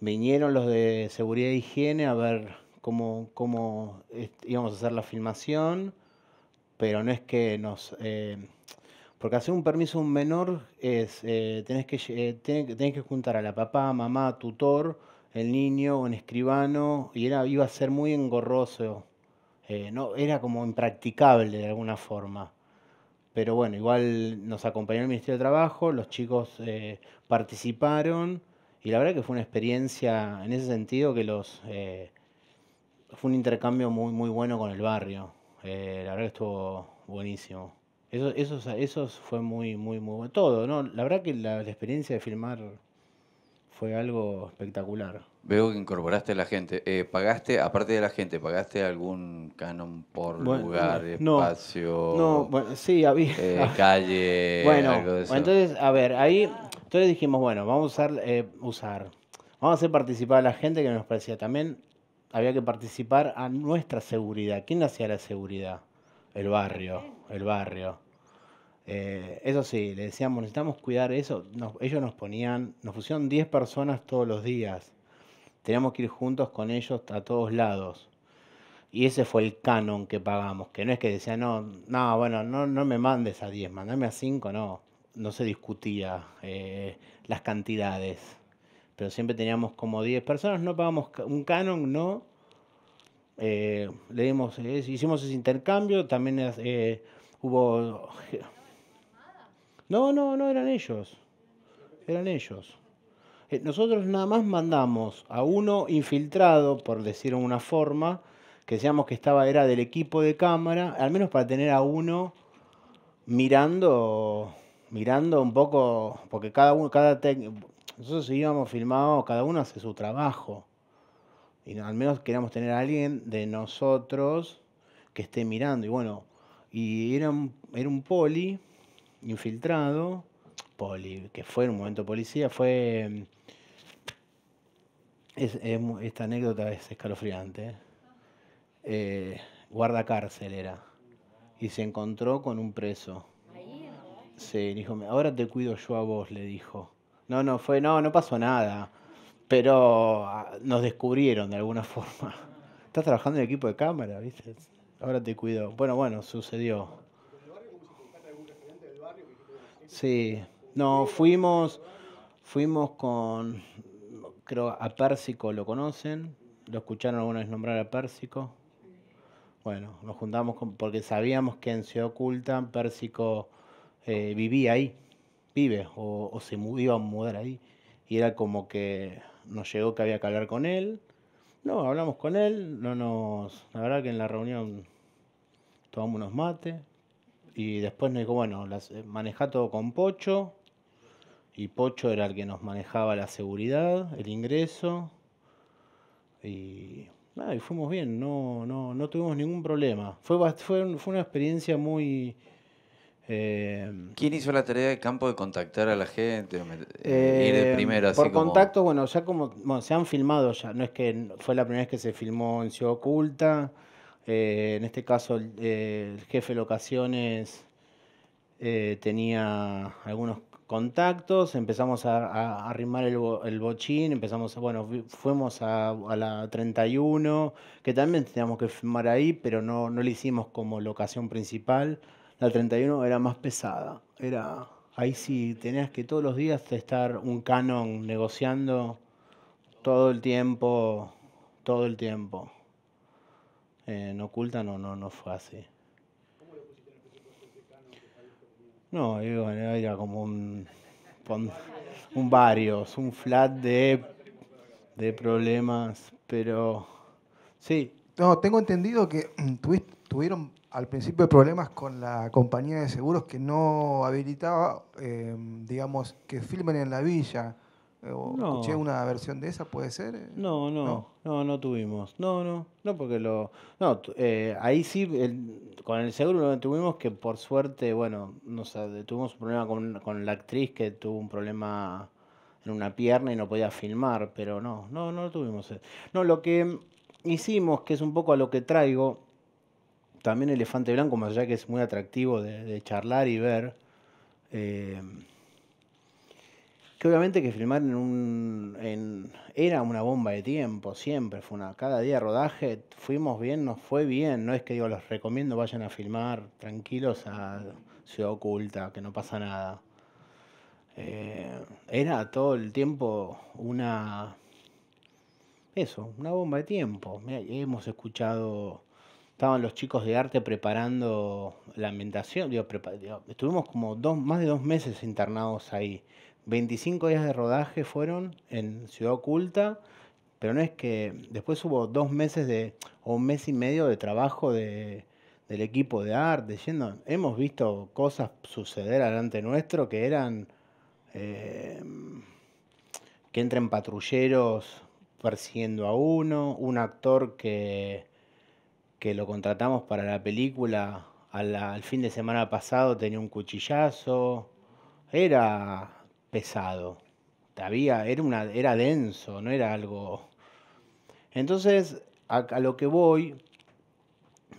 vinieron los de seguridad e higiene a ver cómo, cómo íbamos a hacer la filmación, pero no es que nos... Eh, porque hacer un permiso a un menor es, eh, tenés, que, eh, que juntar a la papá, mamá, tutor, el niño, un escribano, y era, iba a ser muy engorroso, no, era como impracticable de alguna forma pero bueno, igual nos acompañó el Ministerio de Trabajo, los chicos eh, participaron y la verdad que fue una experiencia en ese sentido que los... Eh, fue un intercambio muy, muy bueno con el barrio, eh, la verdad que estuvo buenísimo. Eso, fue muy, muy, muy bueno. Todo, ¿no? La verdad que la experiencia de filmar fue algo espectacular. Veo que incorporaste a la gente. Eh, ¿Pagaste, aparte de la gente, pagaste algún canon por lugar, no, espacio? No, sí, había. Eh, calle, algo de eso. entonces, a ver, ahí. Entonces dijimos, bueno, vamos a usar, eh, usar. Vamos a hacer participar a la gente que nos parecía también. Había que participar a nuestra seguridad. ¿Quién hacía la seguridad? El barrio, el barrio. eso sí, le decíamos, necesitamos cuidar eso. ellos nos ponían, nos pusieron 10 personas todos los días teníamos que ir juntos con ellos a todos lados. Y ese fue el canon que pagamos, que no es que decía, no, no, bueno, no, no me mandes a 10, mandame a 5, no. No se discutía eh, las cantidades. Pero siempre teníamos como 10 personas, no pagamos un canon, no. Eh, le dimos, eh, hicimos ese intercambio, también hubo... No, no, no, eran ellos. Eran ellos. Eh, nosotros nada más mandamos a uno infiltrado, por decirlo de una forma, que decíamos que estaba, era del equipo de cámara, al menos para tener a uno mirando, mirando un poco, porque cada uno, cada nosotros íbamos filmados, cada uno hace su trabajo. Y al menos queríamos tener a alguien de nosotros que esté mirando. Y bueno, y era un, era un poli infiltrado, poli, que fue en un momento policía, fue esta anécdota es escalofriante. Eh, eh era. Y se encontró con un preso. Sí, dijo, ahora te cuido yo a vos, le dijo. No, no, fue, no, no pasó nada. Pero ah, nos descubrieron de alguna forma. Estás trabajando en el equipo de cámara, ¿viste? Ahora te cuido. Bueno, bueno, sucedió. Sí, no, fuimos, fuimos con creo a Pérsico lo conocen, lo escucharon alguna vez nombrar a Pérsico. Bueno, nos juntamos porque sabíamos que en Ciudad Oculta Pérsico eh, vivía ahí, vive o, se a mudar ahí. Y era como que nos llegó que había que hablar con él. No, hablamos con él, no nos. La verdad que en la reunión tomamos unos mates y después nos dijo, bueno, eh, manejá todo con Pocho y Pocho era el que nos manejaba la seguridad, el ingreso. Y, fuimos bien, no, no, tuvimos ningún problema. Fue, fue, una experiencia muy... Eh, ¿Quién hizo la tarea de campo de contactar a la gente? Eh, ir eh, primero, Por contacto, bueno, ya como se han filmado ya, no es que fue la primera vez que se filmó en Ciudad Oculta, en este caso el, el jefe de locaciones tenía algunos contactos, empezamos a, arrimar el, bochín, empezamos, bueno, fuimos a, la 31, que también teníamos que firmar ahí, pero no, no hicimos como locación principal. La 31 era más pesada, era ahí sí tenías que todos los días estar un canon negociando todo el tiempo, todo el tiempo. Eh, no oculta, no, no fue así. No, era como un, un varios, un flat de, problemas, pero sí. No, tengo entendido que mm, tuvieron al principio problemas con la compañía de seguros que no habilitaba, eh, digamos, que filmen en la villa. Eh, o Escuché una versión de esa, ¿puede ser? Eh, no, no, no, no, tuvimos. No, no, no, porque lo. No, eh, ahí sí, con el seguro lo tuvimos que por suerte, bueno, no sé, tuvimos un problema con, con, la actriz que tuvo un problema en una pierna y no podía filmar, pero no, no, no lo tuvimos. No, lo que hicimos, que es un poco a lo que traigo, también Elefante Blanco, más allá que es muy atractivo de, de charlar y ver. Eh, que obviamente que filmar en un. era una bomba de tiempo, siempre fue una. Cada día rodaje, fuimos bien, nos fue bien. No es que digo, los recomiendo, vayan a filmar tranquilos a Ciudad Oculta, que no pasa nada. Eh, era todo el tiempo una. Eso, una bomba de tiempo. hemos escuchado. Estaban los chicos de arte preparando la ambientación. estuvimos como dos, más de dos meses internados ahí 25 días de rodaje fueron en Ciudad Oculta, pero no es que después hubo dos meses de, o un mes y medio de trabajo del equipo de arte, yendo, hemos visto cosas suceder delante nuestro que eran eh, que entren patrulleros persiguiendo a uno, un actor que, que lo contratamos para la película al fin de semana pasado tenía un cuchillazo, era pesado. era, una, era denso, no era algo... Entonces, a, lo que voy...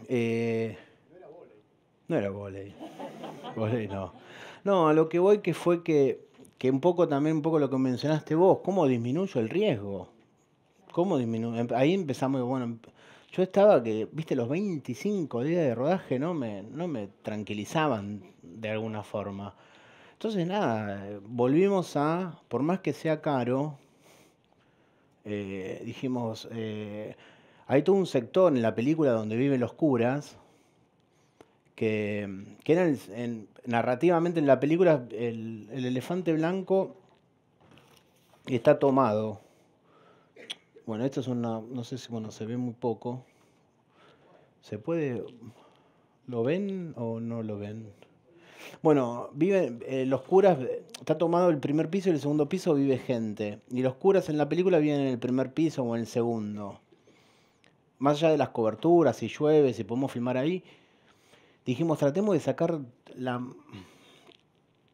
Eh, no era volei. Volei no. No, a lo que voy que fue que, un poco también, un poco lo que mencionaste vos, cómo disminuyo el riesgo. ¿Cómo disminuyo? Em, ahí empezamos, bueno, yo estaba que, viste, los 25 días de rodaje no me, no me tranquilizaban de alguna forma. Entonces, nada, volvimos a, por más que sea caro, eh, dijimos, eh, hay todo un sector en la película donde viven los curas, que, que narrativamente en la película el, elefante blanco está tomado. Bueno, esto es una, no sé si, bueno, se ve muy poco. ¿Se puede, lo ven o no lo ven? Bueno, viven eh, los curas, está tomado el primer piso y el segundo piso vive gente. Y los curas en la película viven en el primer piso o en el segundo. Más allá de las coberturas, si llueve, si podemos filmar ahí, dijimos, tratemos de sacar la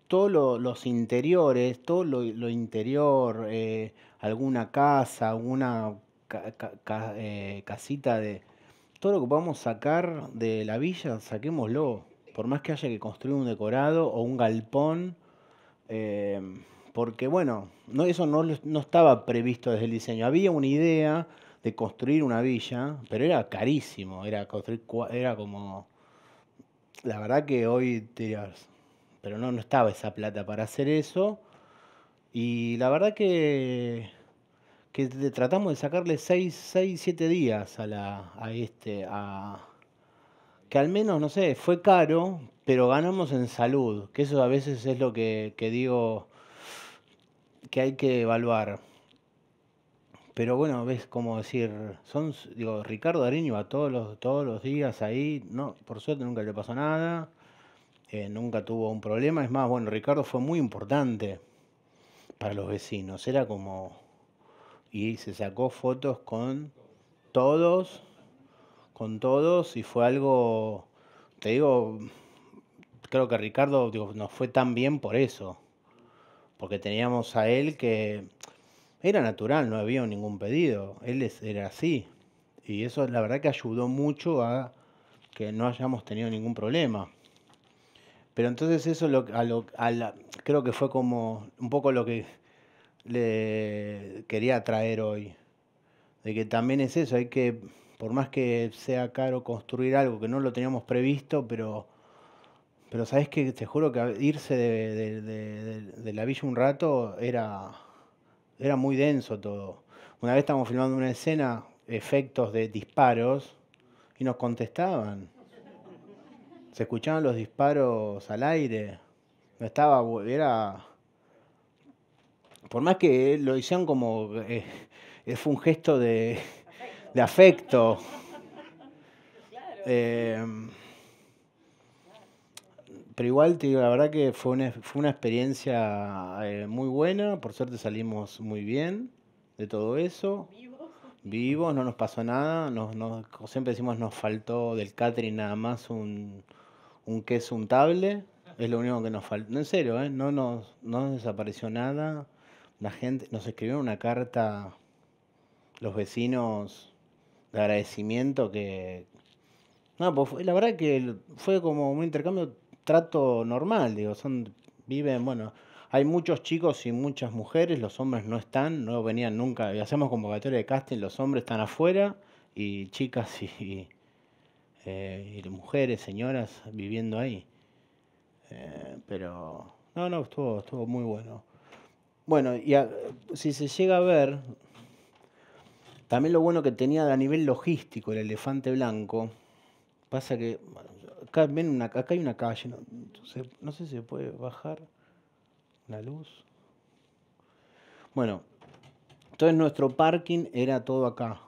todos los interiores, todo lo, interior, eh, alguna casa, alguna eh, casita de... Todo lo que podamos sacar de la villa, saquémoslo por más que haya que construir un decorado o un galpón, eh, porque bueno, eso no, estaba previsto desde el diseño. Había una idea de construir una villa, pero era carísimo, era construir, era como, la verdad que hoy pero no, no estaba esa plata para hacer eso. Y la verdad que, que tratamos de sacarle 6, 6, 7 días a, la, a, este, a, que al menos, no sé, fue caro, pero ganamos en salud, que eso a veces es lo que, digo que hay que evaluar. Pero bueno, ves como decir, son, digo, Ricardo Ariño va todos los, todos los días ahí, no, por suerte nunca le pasó nada, eh, nunca tuvo un problema, es más, bueno, Ricardo fue muy importante para los vecinos, era como, y se sacó fotos con todos con todos y fue algo, te digo, creo que Ricardo nos fue tan bien por eso, porque teníamos a él que era natural, no había ningún pedido, él era así. Y eso la verdad que ayudó mucho a que no hayamos tenido ningún problema. Pero entonces eso lo, creo que fue como un poco lo que le quería traer hoy. De que también es eso, hay que por más que sea caro construir algo que no lo teníamos previsto, pero, pero sabes que te juro que irse de, la villa un rato era, era muy denso todo. Una vez estábamos filmando una escena, efectos de disparos, y nos contestaban. Se escuchaban los disparos al aire. No estaba, era. Por más que lo hicieran como. Eh, fue un gesto de de afecto. Eh, pero igual, te digo, la verdad que fue una, experiencia eh, muy buena. Por suerte salimos muy bien de todo eso. Vivos, no nos pasó nada. siempre decimos, nos faltó del catering nada más un, un queso Es lo único que nos faltó. en serio, eh, no, nos, desapareció nada. La gente nos escribió una carta, los vecinos de agradecimiento que... No, pues la verdad que fue como un intercambio trato normal, digo, son, viven, bueno, hay muchos chicos y muchas mujeres, los hombres no están, no venían nunca, hacemos convocatoria de casting, los hombres están afuera y chicas y, eh, mujeres, señoras viviendo ahí. Eh, pero, no, no, estuvo, estuvo muy bueno. Bueno, y si se llega a ver, también lo bueno que tenía a nivel logístico el elefante blanco, pasa que acá, una, hay una calle, no, no sé si se puede bajar la luz. Bueno, entonces nuestro parking era todo acá.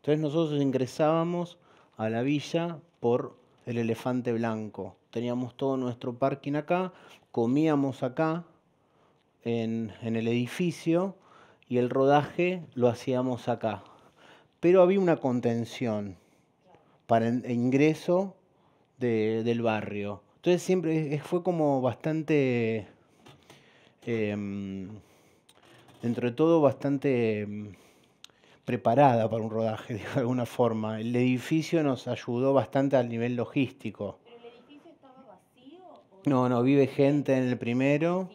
Entonces nosotros ingresábamos a la villa por el elefante blanco. Teníamos todo nuestro parking acá, comíamos acá en el edificio y el rodaje lo hacíamos acá pero había una contención para el e ingreso del barrio. Entonces siempre fue como bastante, em, dentro de todo, bastante em, preparada para un rodaje, de alguna forma. El edificio nos ayudó bastante al nivel logístico. el edificio estaba vacío? No, no, vive gente en el primero.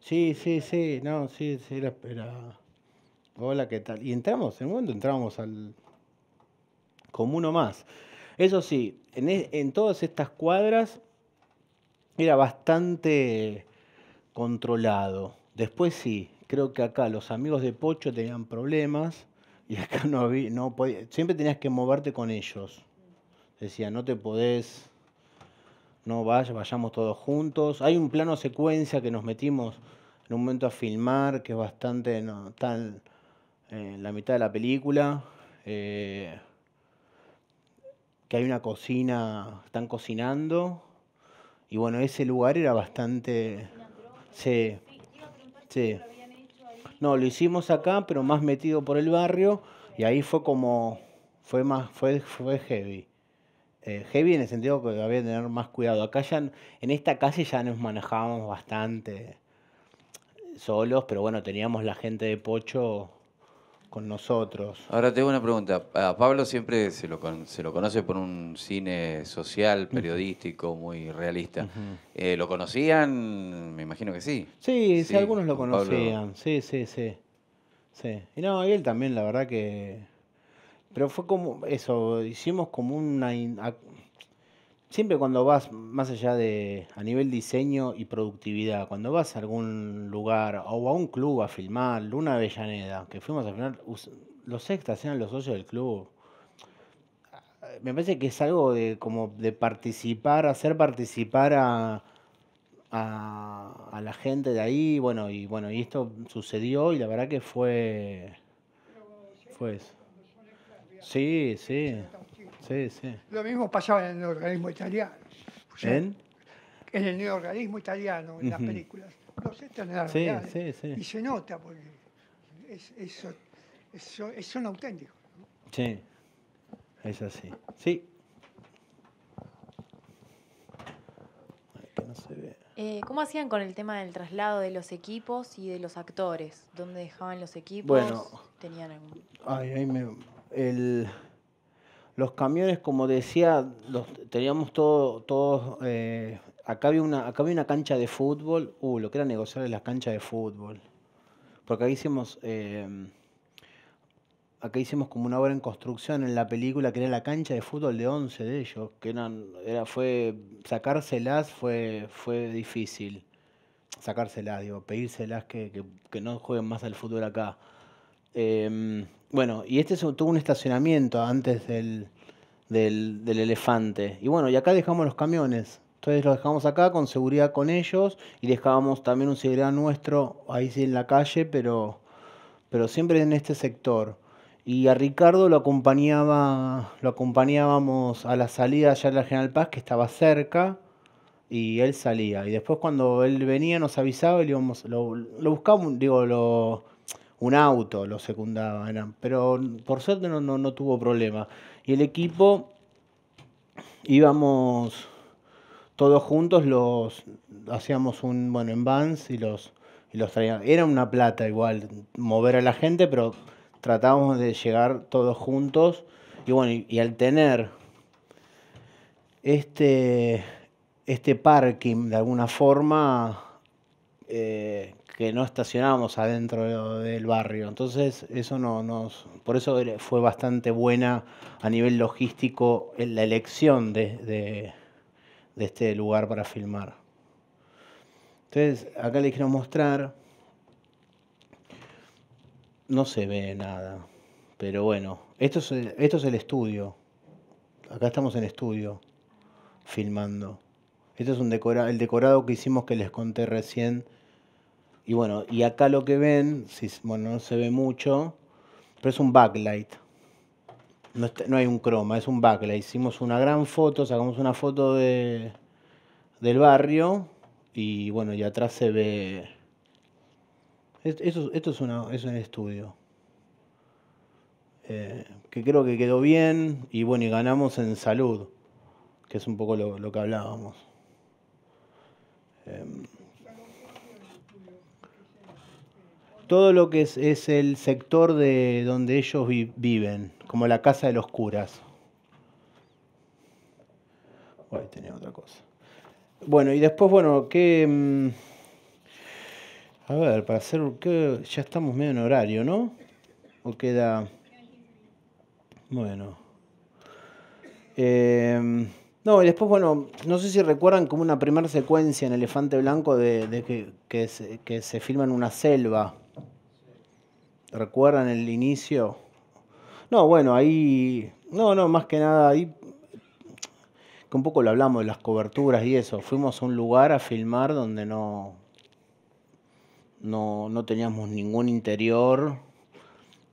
Sí, sí, sí, no, sí, sí, era... era hola, ¿qué tal? Y entramos, en un momento entramos al... como uno más. Eso sí, en, todas estas cuadras era bastante controlado. Después sí, creo que acá los amigos de Pocho tenían problemas y acá no había, no siempre tenías que moverte con ellos. Decía, no te podés, no vayas, vayamos todos juntos. Hay un plano secuencia que nos metimos en un momento a filmar que es bastante no, tan en eh, la mitad de la película. Eh, que hay una cocina, están cocinando. Y bueno, ese lugar era bastante... Sí. Sí. No, lo hicimos acá, pero más metido por el barrio. Y ahí fue como... Fue más... Fue, fue heavy. Eh, heavy en el sentido que había que tener más cuidado. Acá ya... En esta calle ya nos manejábamos bastante solos, pero bueno, teníamos la gente de Pocho con nosotros. Ahora tengo una pregunta. A Pablo siempre se lo, se lo conoce por un cine social, periodístico, muy realista. Eh, ¿Lo conocían? Me imagino que sí. Sí, sí, algunos lo conocían. Sí, sí, sí, sí. Y no, él también, la verdad que... Pero fue como eso, hicimos como una... Siempre cuando vas más allá de a nivel diseño y productividad, cuando vas a algún lugar o a un club a filmar, Luna Avellaneda, que fuimos a filmar, los sextas eran los socios del club. Me parece que es algo de como de participar, hacer participar a, la gente de ahí, bueno, y bueno, y esto sucedió y la verdad que fue. fue Sí, sí. Lo mismo pasaba en el organismo italiano. Pues, ¿En? Eh, en el organismo italiano, en las películas. Los sé sí, reales. Sí, sí. Y se nota porque es, es, es, son Sí, es así. Sí. Eh, ¿Cómo hacían con el tema del traslado de los equipos y de los actores? ¿Dónde dejaban los equipos? Bueno, tenían algún... Ay, ahí me... El, los camiones, como decía, los teníamos todos, eh, acá, había una, acá había una cancha de fútbol, uh, lo que era negociar es la cancha de fútbol, porque ahí hicimos, eh, hicimos como una obra en construcción en la película que era la cancha de fútbol de 11 de ellos, que eran, era, fue, sacárselas fue, fue difícil, sacárselas, digo, pedírselas que, que, no jueguen más al fútbol acá. Eh, bueno, y este tuvo un estacionamiento antes del, elefante. Y bueno, y acá dejamos los camiones. Entonces los dejamos acá con seguridad con ellos y dejábamos también un seguridad nuestro ahí sí en la calle, pero, pero siempre en este sector. Y a Ricardo lo acompañaba, lo acompañábamos a la salida allá de la General Paz, que estaba cerca, y él salía. Y después cuando él venía nos avisaba y lo, lo buscábamos, digo, lo, un auto lo secundaban, pero por suerte no, no, tuvo problema. Y el equipo íbamos todos juntos, los hacíamos un, bueno, en vans y los, los traíamos. Era una plata igual, mover a la gente, pero tratábamos de llegar todos juntos. Y bueno, y, al tener este, este parking de alguna forma, eh, que no estacionábamos adentro del barrio. Entonces, eso no nos. Por eso fue bastante buena a nivel logístico eh, la elección de, este lugar para filmar. Entonces, acá les quiero mostrar. No se ve nada. Pero bueno, esto es, el, estudio. Acá estamos en estudio filmando. Esto es un el decorado que hicimos que les conté recién y bueno, y acá lo que ven, si, bueno, no se ve mucho, pero es un backlight. No, hay un croma, es un backlight. Hicimos una gran foto, sacamos una foto de, del barrio y bueno, y atrás se ve... Esto, es, es un estudio. Eh, que creo que quedó bien y bueno, y ganamos en salud, que es un poco lo, que hablábamos. Em, todo lo que es, el sector de donde ellos viven, como la casa de los curas. otra cosa. Bueno, y después, bueno, que... Mm, a ver, para hacer... Ya estamos medio en horario, ¿no? ¿O queda...? Bueno. Em, no, y después, bueno, no sé si recuerdan como una primera secuencia en Elefante Blanco de, que, se, que se filma en una selva recuerdan el inicio. No, bueno, ahí, no, no, más que nada ahí, que un poco lo hablamos de las coberturas y eso, fuimos a un lugar a filmar donde no, no, teníamos ningún interior,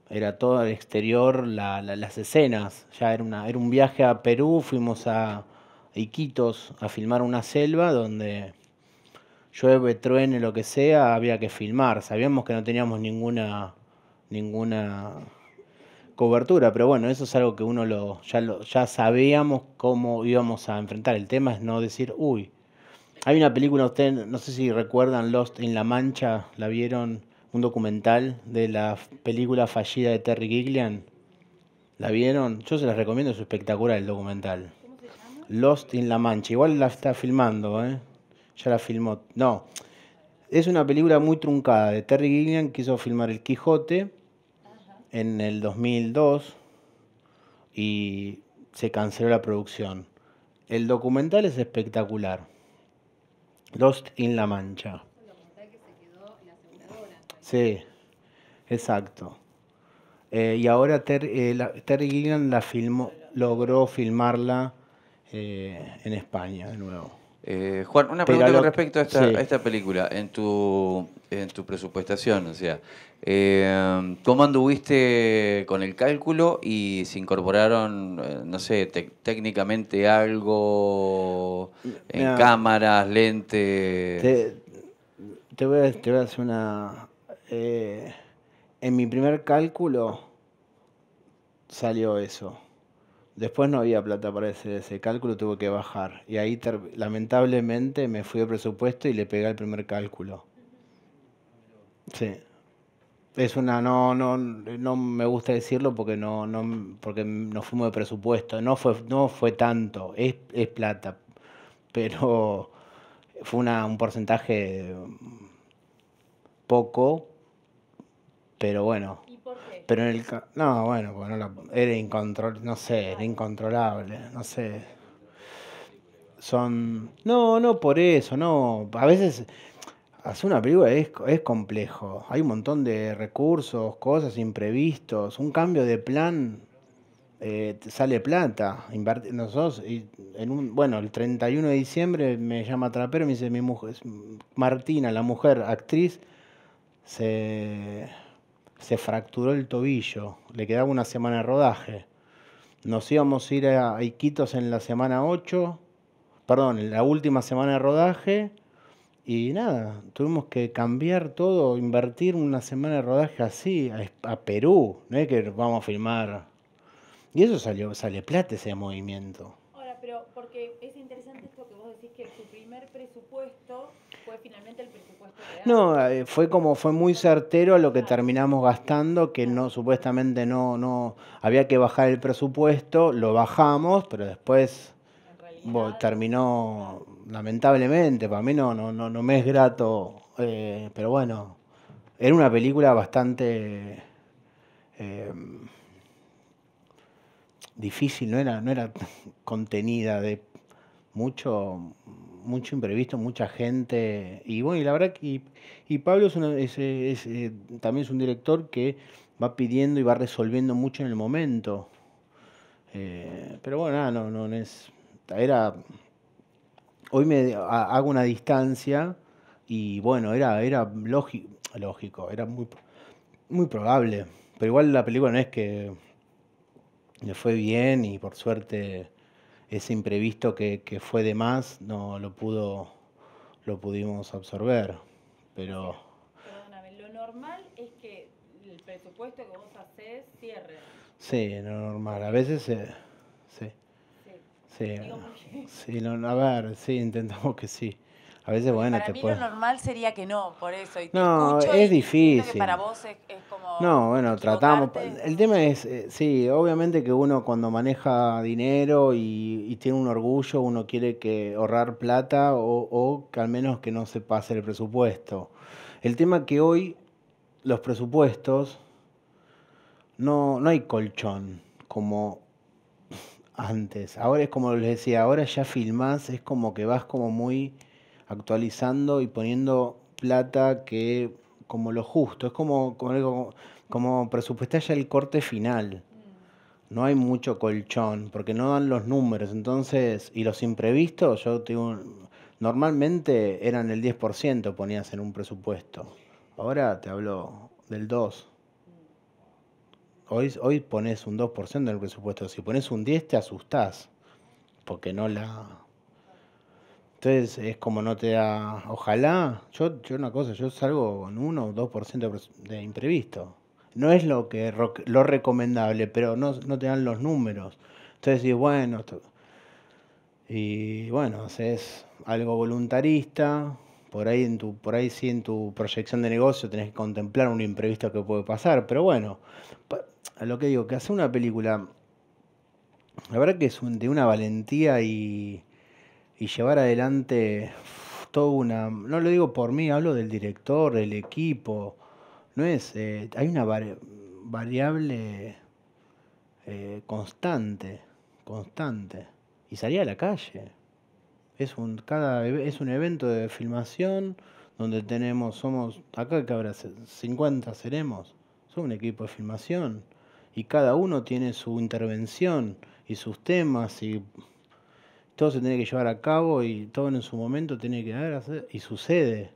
era todo al exterior las escenas, ya era, una, era un viaje a Perú, fuimos a Iquitos a filmar una selva donde llueve, truene, lo que sea, había que filmar. Sabíamos que no teníamos ninguna ninguna cobertura, pero bueno, eso es algo que uno lo ya, lo, ya sabíamos cómo íbamos a enfrentar. El tema es no decir, uy, hay una película, usted, no sé si recuerdan Lost in La Mancha, la vieron, un documental de la película fallida de Terry Gillian. ¿La vieron? Yo se las recomiendo, es espectacular el documental. Lost in La Mancha. Igual la está filmando, ¿eh? Ya la filmó. No. Es una película muy truncada de Terry Gillian, quiso filmar El Quijote en el 2002 y se canceló la producción. El documental es espectacular. Lost in La Mancha. Sí, exacto. Eh, y ahora eh, la, Terry Gilliam filmó, logró filmarla eh, en España de nuevo. Eh, Juan, una pregunta con respecto a esta, película, en tu, en tu presupuestación, o sea, eh, ¿cómo anduviste con el cálculo y se incorporaron, eh, no sé, técnicamente algo en cámaras, lentes? Te, voy a, te, voy a, hacer una... en mi primer cálculo salió eso. Después no había plata para ese, cálculo, tuve que bajar. Y ahí lamentablemente me fui de presupuesto y le pegué el primer cálculo. Sí. Es una, no, no, no me gusta decirlo porque no, no, porque nos fuimos de presupuesto. No fue, no fue tanto, es, es plata. Pero fue una, un porcentaje poco, pero bueno, pero en el. No, bueno, eres era incontrolable. No sé, era incontrolable. No sé. Son. No, no por eso, no. A veces. Hacer una película es, complejo. Hay un montón de recursos, cosas imprevistos. Un cambio de plan eh, sale plata. nosotros, bueno, el 31 de diciembre me llama Trapero y me dice: mi mujer, Martina, la mujer, actriz, se se fracturó el tobillo, le quedaba una semana de rodaje. Nos íbamos a ir a Iquitos en la semana 8, perdón, en la última semana de rodaje. Y nada, tuvimos que cambiar todo, invertir una semana de rodaje así a, Perú, no es que vamos a filmar. Y eso salió, sale plata ese movimiento. Ahora, pero porque es interesante esto que vos decís que su primer presupuesto fue finalmente el presupuesto no, eh, fue como fue muy certero lo que terminamos gastando, que no supuestamente no no había que bajar el presupuesto, lo bajamos, pero después terminó lamentablemente, para mí no no no, no me es grato, eh, pero bueno, era una película bastante em, difícil, no era no era contenida de mucho mucho imprevisto, mucha gente. Y bueno, la verdad que y, Pablo eh, también es un director que va pidiendo y va resolviendo mucho en el momento. Eh, pero bueno, no, no, es. Era. Hoy me hago una distancia y bueno, era, era lógico, lógico, era muy, muy probable. Pero igual la película no es que le fue bien y por suerte ese imprevisto que, fue de más no lo pudo lo pudimos absorber pero perdóname lo normal es que el presupuesto que vos haces cierre sí lo normal a veces sí sí sí, sí, a ver sí intentamos que sí a veces, bueno, para mí lo normal sería que no, por eso. no, es difícil. para vos es, como. No, bueno, tratamos. El tema es, eh, sí, obviamente que uno cuando maneja dinero y, tiene un orgullo, uno quiere que ahorrar plata o, que al menos que no se pase el presupuesto. El tema que hoy los presupuestos no, no hay colchón como antes. Ahora es como les decía, ahora ya filmás, es como que vas como muy actualizando y poniendo plata que como lo justo, es como, como, como presupuestar ya el corte final. No hay mucho colchón, porque no dan los números. Entonces, y los imprevistos, yo tengo, normalmente eran el 10% ponías en un presupuesto. Ahora te hablo del 2%. Hoy, hoy pones un 2% en el presupuesto. Si pones un 10% te asustás, porque no la, entonces es como no te da. Ojalá. Yo, yo una cosa, yo salgo con 1 o 2% de imprevisto. No es lo que lo recomendable, pero no, te dan los números. Entonces dices, bueno. Y bueno, es algo voluntarista. Por ahí, en tu, por ahí sí en tu proyección de negocio tenés que contemplar un imprevisto que puede pasar. Pero bueno, a lo que digo, que hacer una película. La verdad que es de una valentía y y llevar adelante toda una... No lo digo por mí, hablo del director, del equipo. No es... Eh, hay una variable eh, constante, constante. Y salir a la calle. Es un, cada, e, es un evento de filmación donde tenemos, somos, acá que habrá 50 seremos, somos un equipo de filmación y cada uno tiene su intervención y sus temas y todo se tiene que llevar a cabo y todo en su momento tiene que dar y sucede.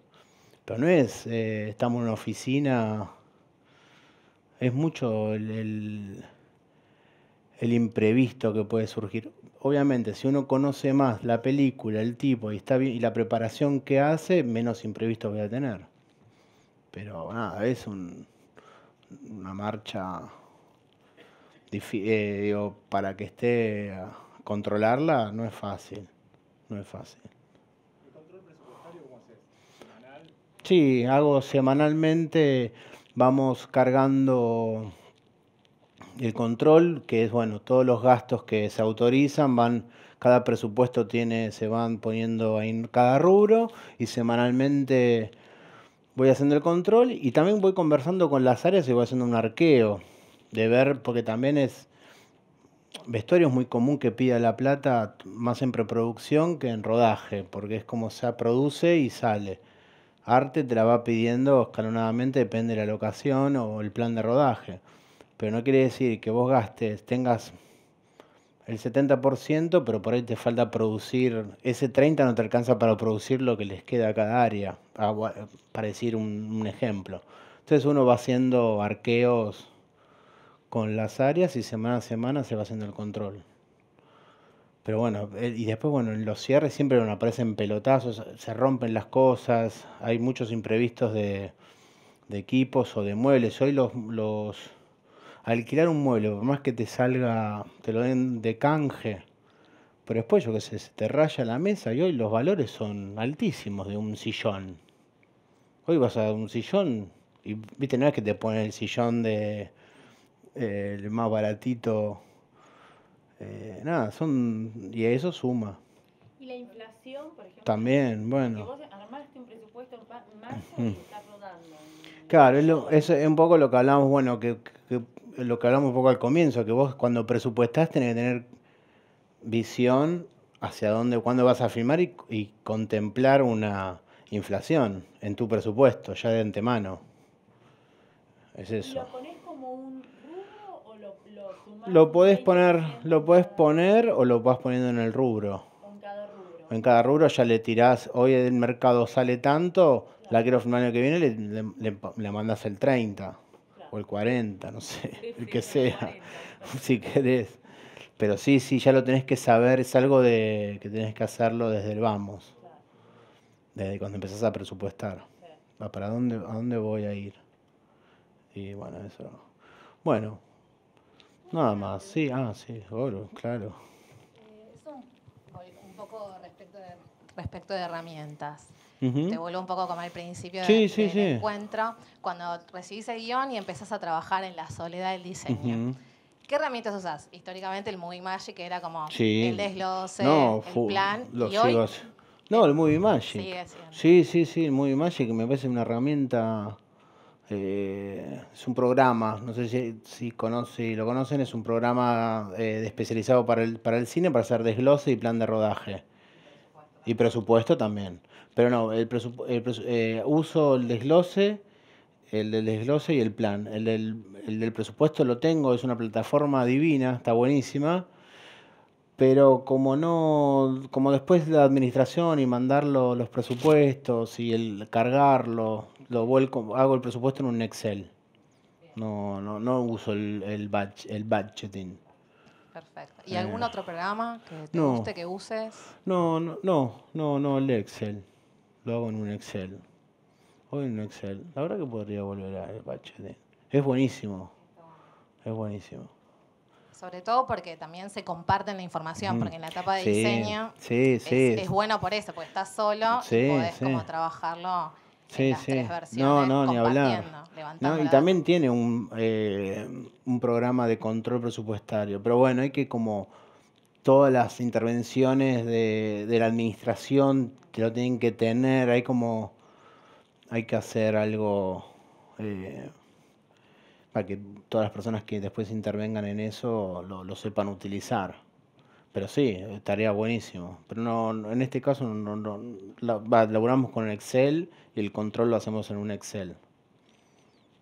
Pero no es, eh, estamos en una oficina, es mucho el, el, imprevisto que puede surgir. Obviamente, si uno conoce más la película, el tipo y, está bien, y la preparación que hace, menos imprevisto voy a tener. Pero nada, es un, una marcha eh, para que esté controlarla no es fácil. No es fácil. ¿El control presupuestario cómo ¿Semanal? Sí, hago semanalmente, vamos cargando el control, que es bueno, todos los gastos que se autorizan van, cada presupuesto tiene, se van poniendo en cada rubro y semanalmente voy haciendo el control y también voy conversando con las áreas y voy haciendo un arqueo de ver, porque también es vestuario es muy común que pida la plata más en preproducción que en rodaje, porque es como se produce y sale. Arte te la va pidiendo escalonadamente, depende de la locación o el plan de rodaje. Pero no quiere decir que vos gastes, tengas el 70%, pero por ahí te falta producir, ese 30% no te alcanza para producir lo que les queda a cada área, ah, para decir un ejemplo. Entonces uno va haciendo arqueos con las áreas y semana a semana se va haciendo el control. Pero bueno, eh, y después, bueno, en los cierres siempre aparecen pelotazos, se rompen las cosas, hay muchos imprevistos de, equipos o de muebles. Hoy los, los alquilar un mueble, por más que te salga, te lo den de canje, pero después yo qué sé, se te raya la mesa y hoy los valores son altísimos de un sillón. Hoy vas a un sillón y viste, no es que te ponen el sillón de eh, el más baratito. Eh, nada, son. Y eso suma. ¿Y la inflación, por ejemplo? También, bueno. presupuesto en Claro, es, un poco lo que hablamos, bueno, que, lo que hablamos un poco al comienzo, que vos cuando presupuestás tenés que tener visión hacia dónde, cuándo vas a firmar y, contemplar una inflación en tu presupuesto, ya de antemano. Es eso. Lo podés poner, lo podés poner o lo vas poniendo en el rubro. En cada rubro. ya le tirás, hoy el mercado sale tanto, la quiero firmar el año que viene, le, le, el 30 o el 40, no sé, el que sea, si querés. Pero sí, sí, ya lo tenés que saber, es algo de que tenés que hacerlo desde el vamos, desde cuando empezás a presupuestar. Ah, ¿Para dónde, a dónde voy a ir? Y bueno, eso. Bueno, Nada más, sí, ah, sí, oro, claro. Eh, un poco respecto de, respecto de herramientas. Te vuelvo un poco como al principio del, encuentro, cuando recibís el guión y empezás a trabajar en la soledad del diseño. ¿Qué herramientas usás? Históricamente el Movie Magic era como el desglose, el plan. y no, el Movie Magic. Sí, sí, sí, el Movie Magic me parece una herramienta eh, es un programa, no sé si, conoce, lo conocen, es un programa eh, especializado para el, para el cine para hacer desglose y plan de rodaje. Y presupuesto también. Pero no, el, el eh, uso el desglose, el del desglose y el plan. El del, presupuesto lo tengo, es una plataforma divina, está buenísima pero como no como después la administración y mandar los presupuestos y el cargarlo lo vuelco, hago el presupuesto en un Excel. No, no, no uso el, el, batch, el Perfecto. ¿Y algún eh. otro programa que te guste que uses? No, no, no, no, no, el Excel. Lo hago en un Excel. Hoy en un Excel. La verdad que podría volver a al budgeting. Es buenísimo. Es buenísimo. Sobre todo porque también se comparten la información, porque en la etapa de diseño Es, bueno por eso, porque estás solo y podés como trabajarlo sí, sí. No, no, ni hablar. No, y también tiene eh, un, programa de control presupuestario. Pero bueno, hay que como todas las intervenciones de, la administración que lo tienen que tener, hay como hay que hacer algo eh, para que todas las personas que después intervengan en eso lo sepan utilizar. Pero sí, estaría buenísimo. Pero no, en este caso no, laburamos con Excel y el control lo hacemos en un Excel.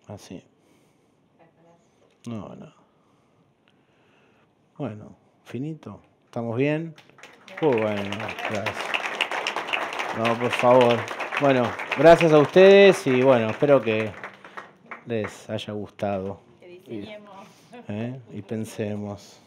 Así. No, no. Bueno, finito. ¿Estamos bien? bueno, gracias. No, por favor. Bueno, gracias a ustedes y bueno, espero que les haya gustado. Que ¿Eh? Y pensemos.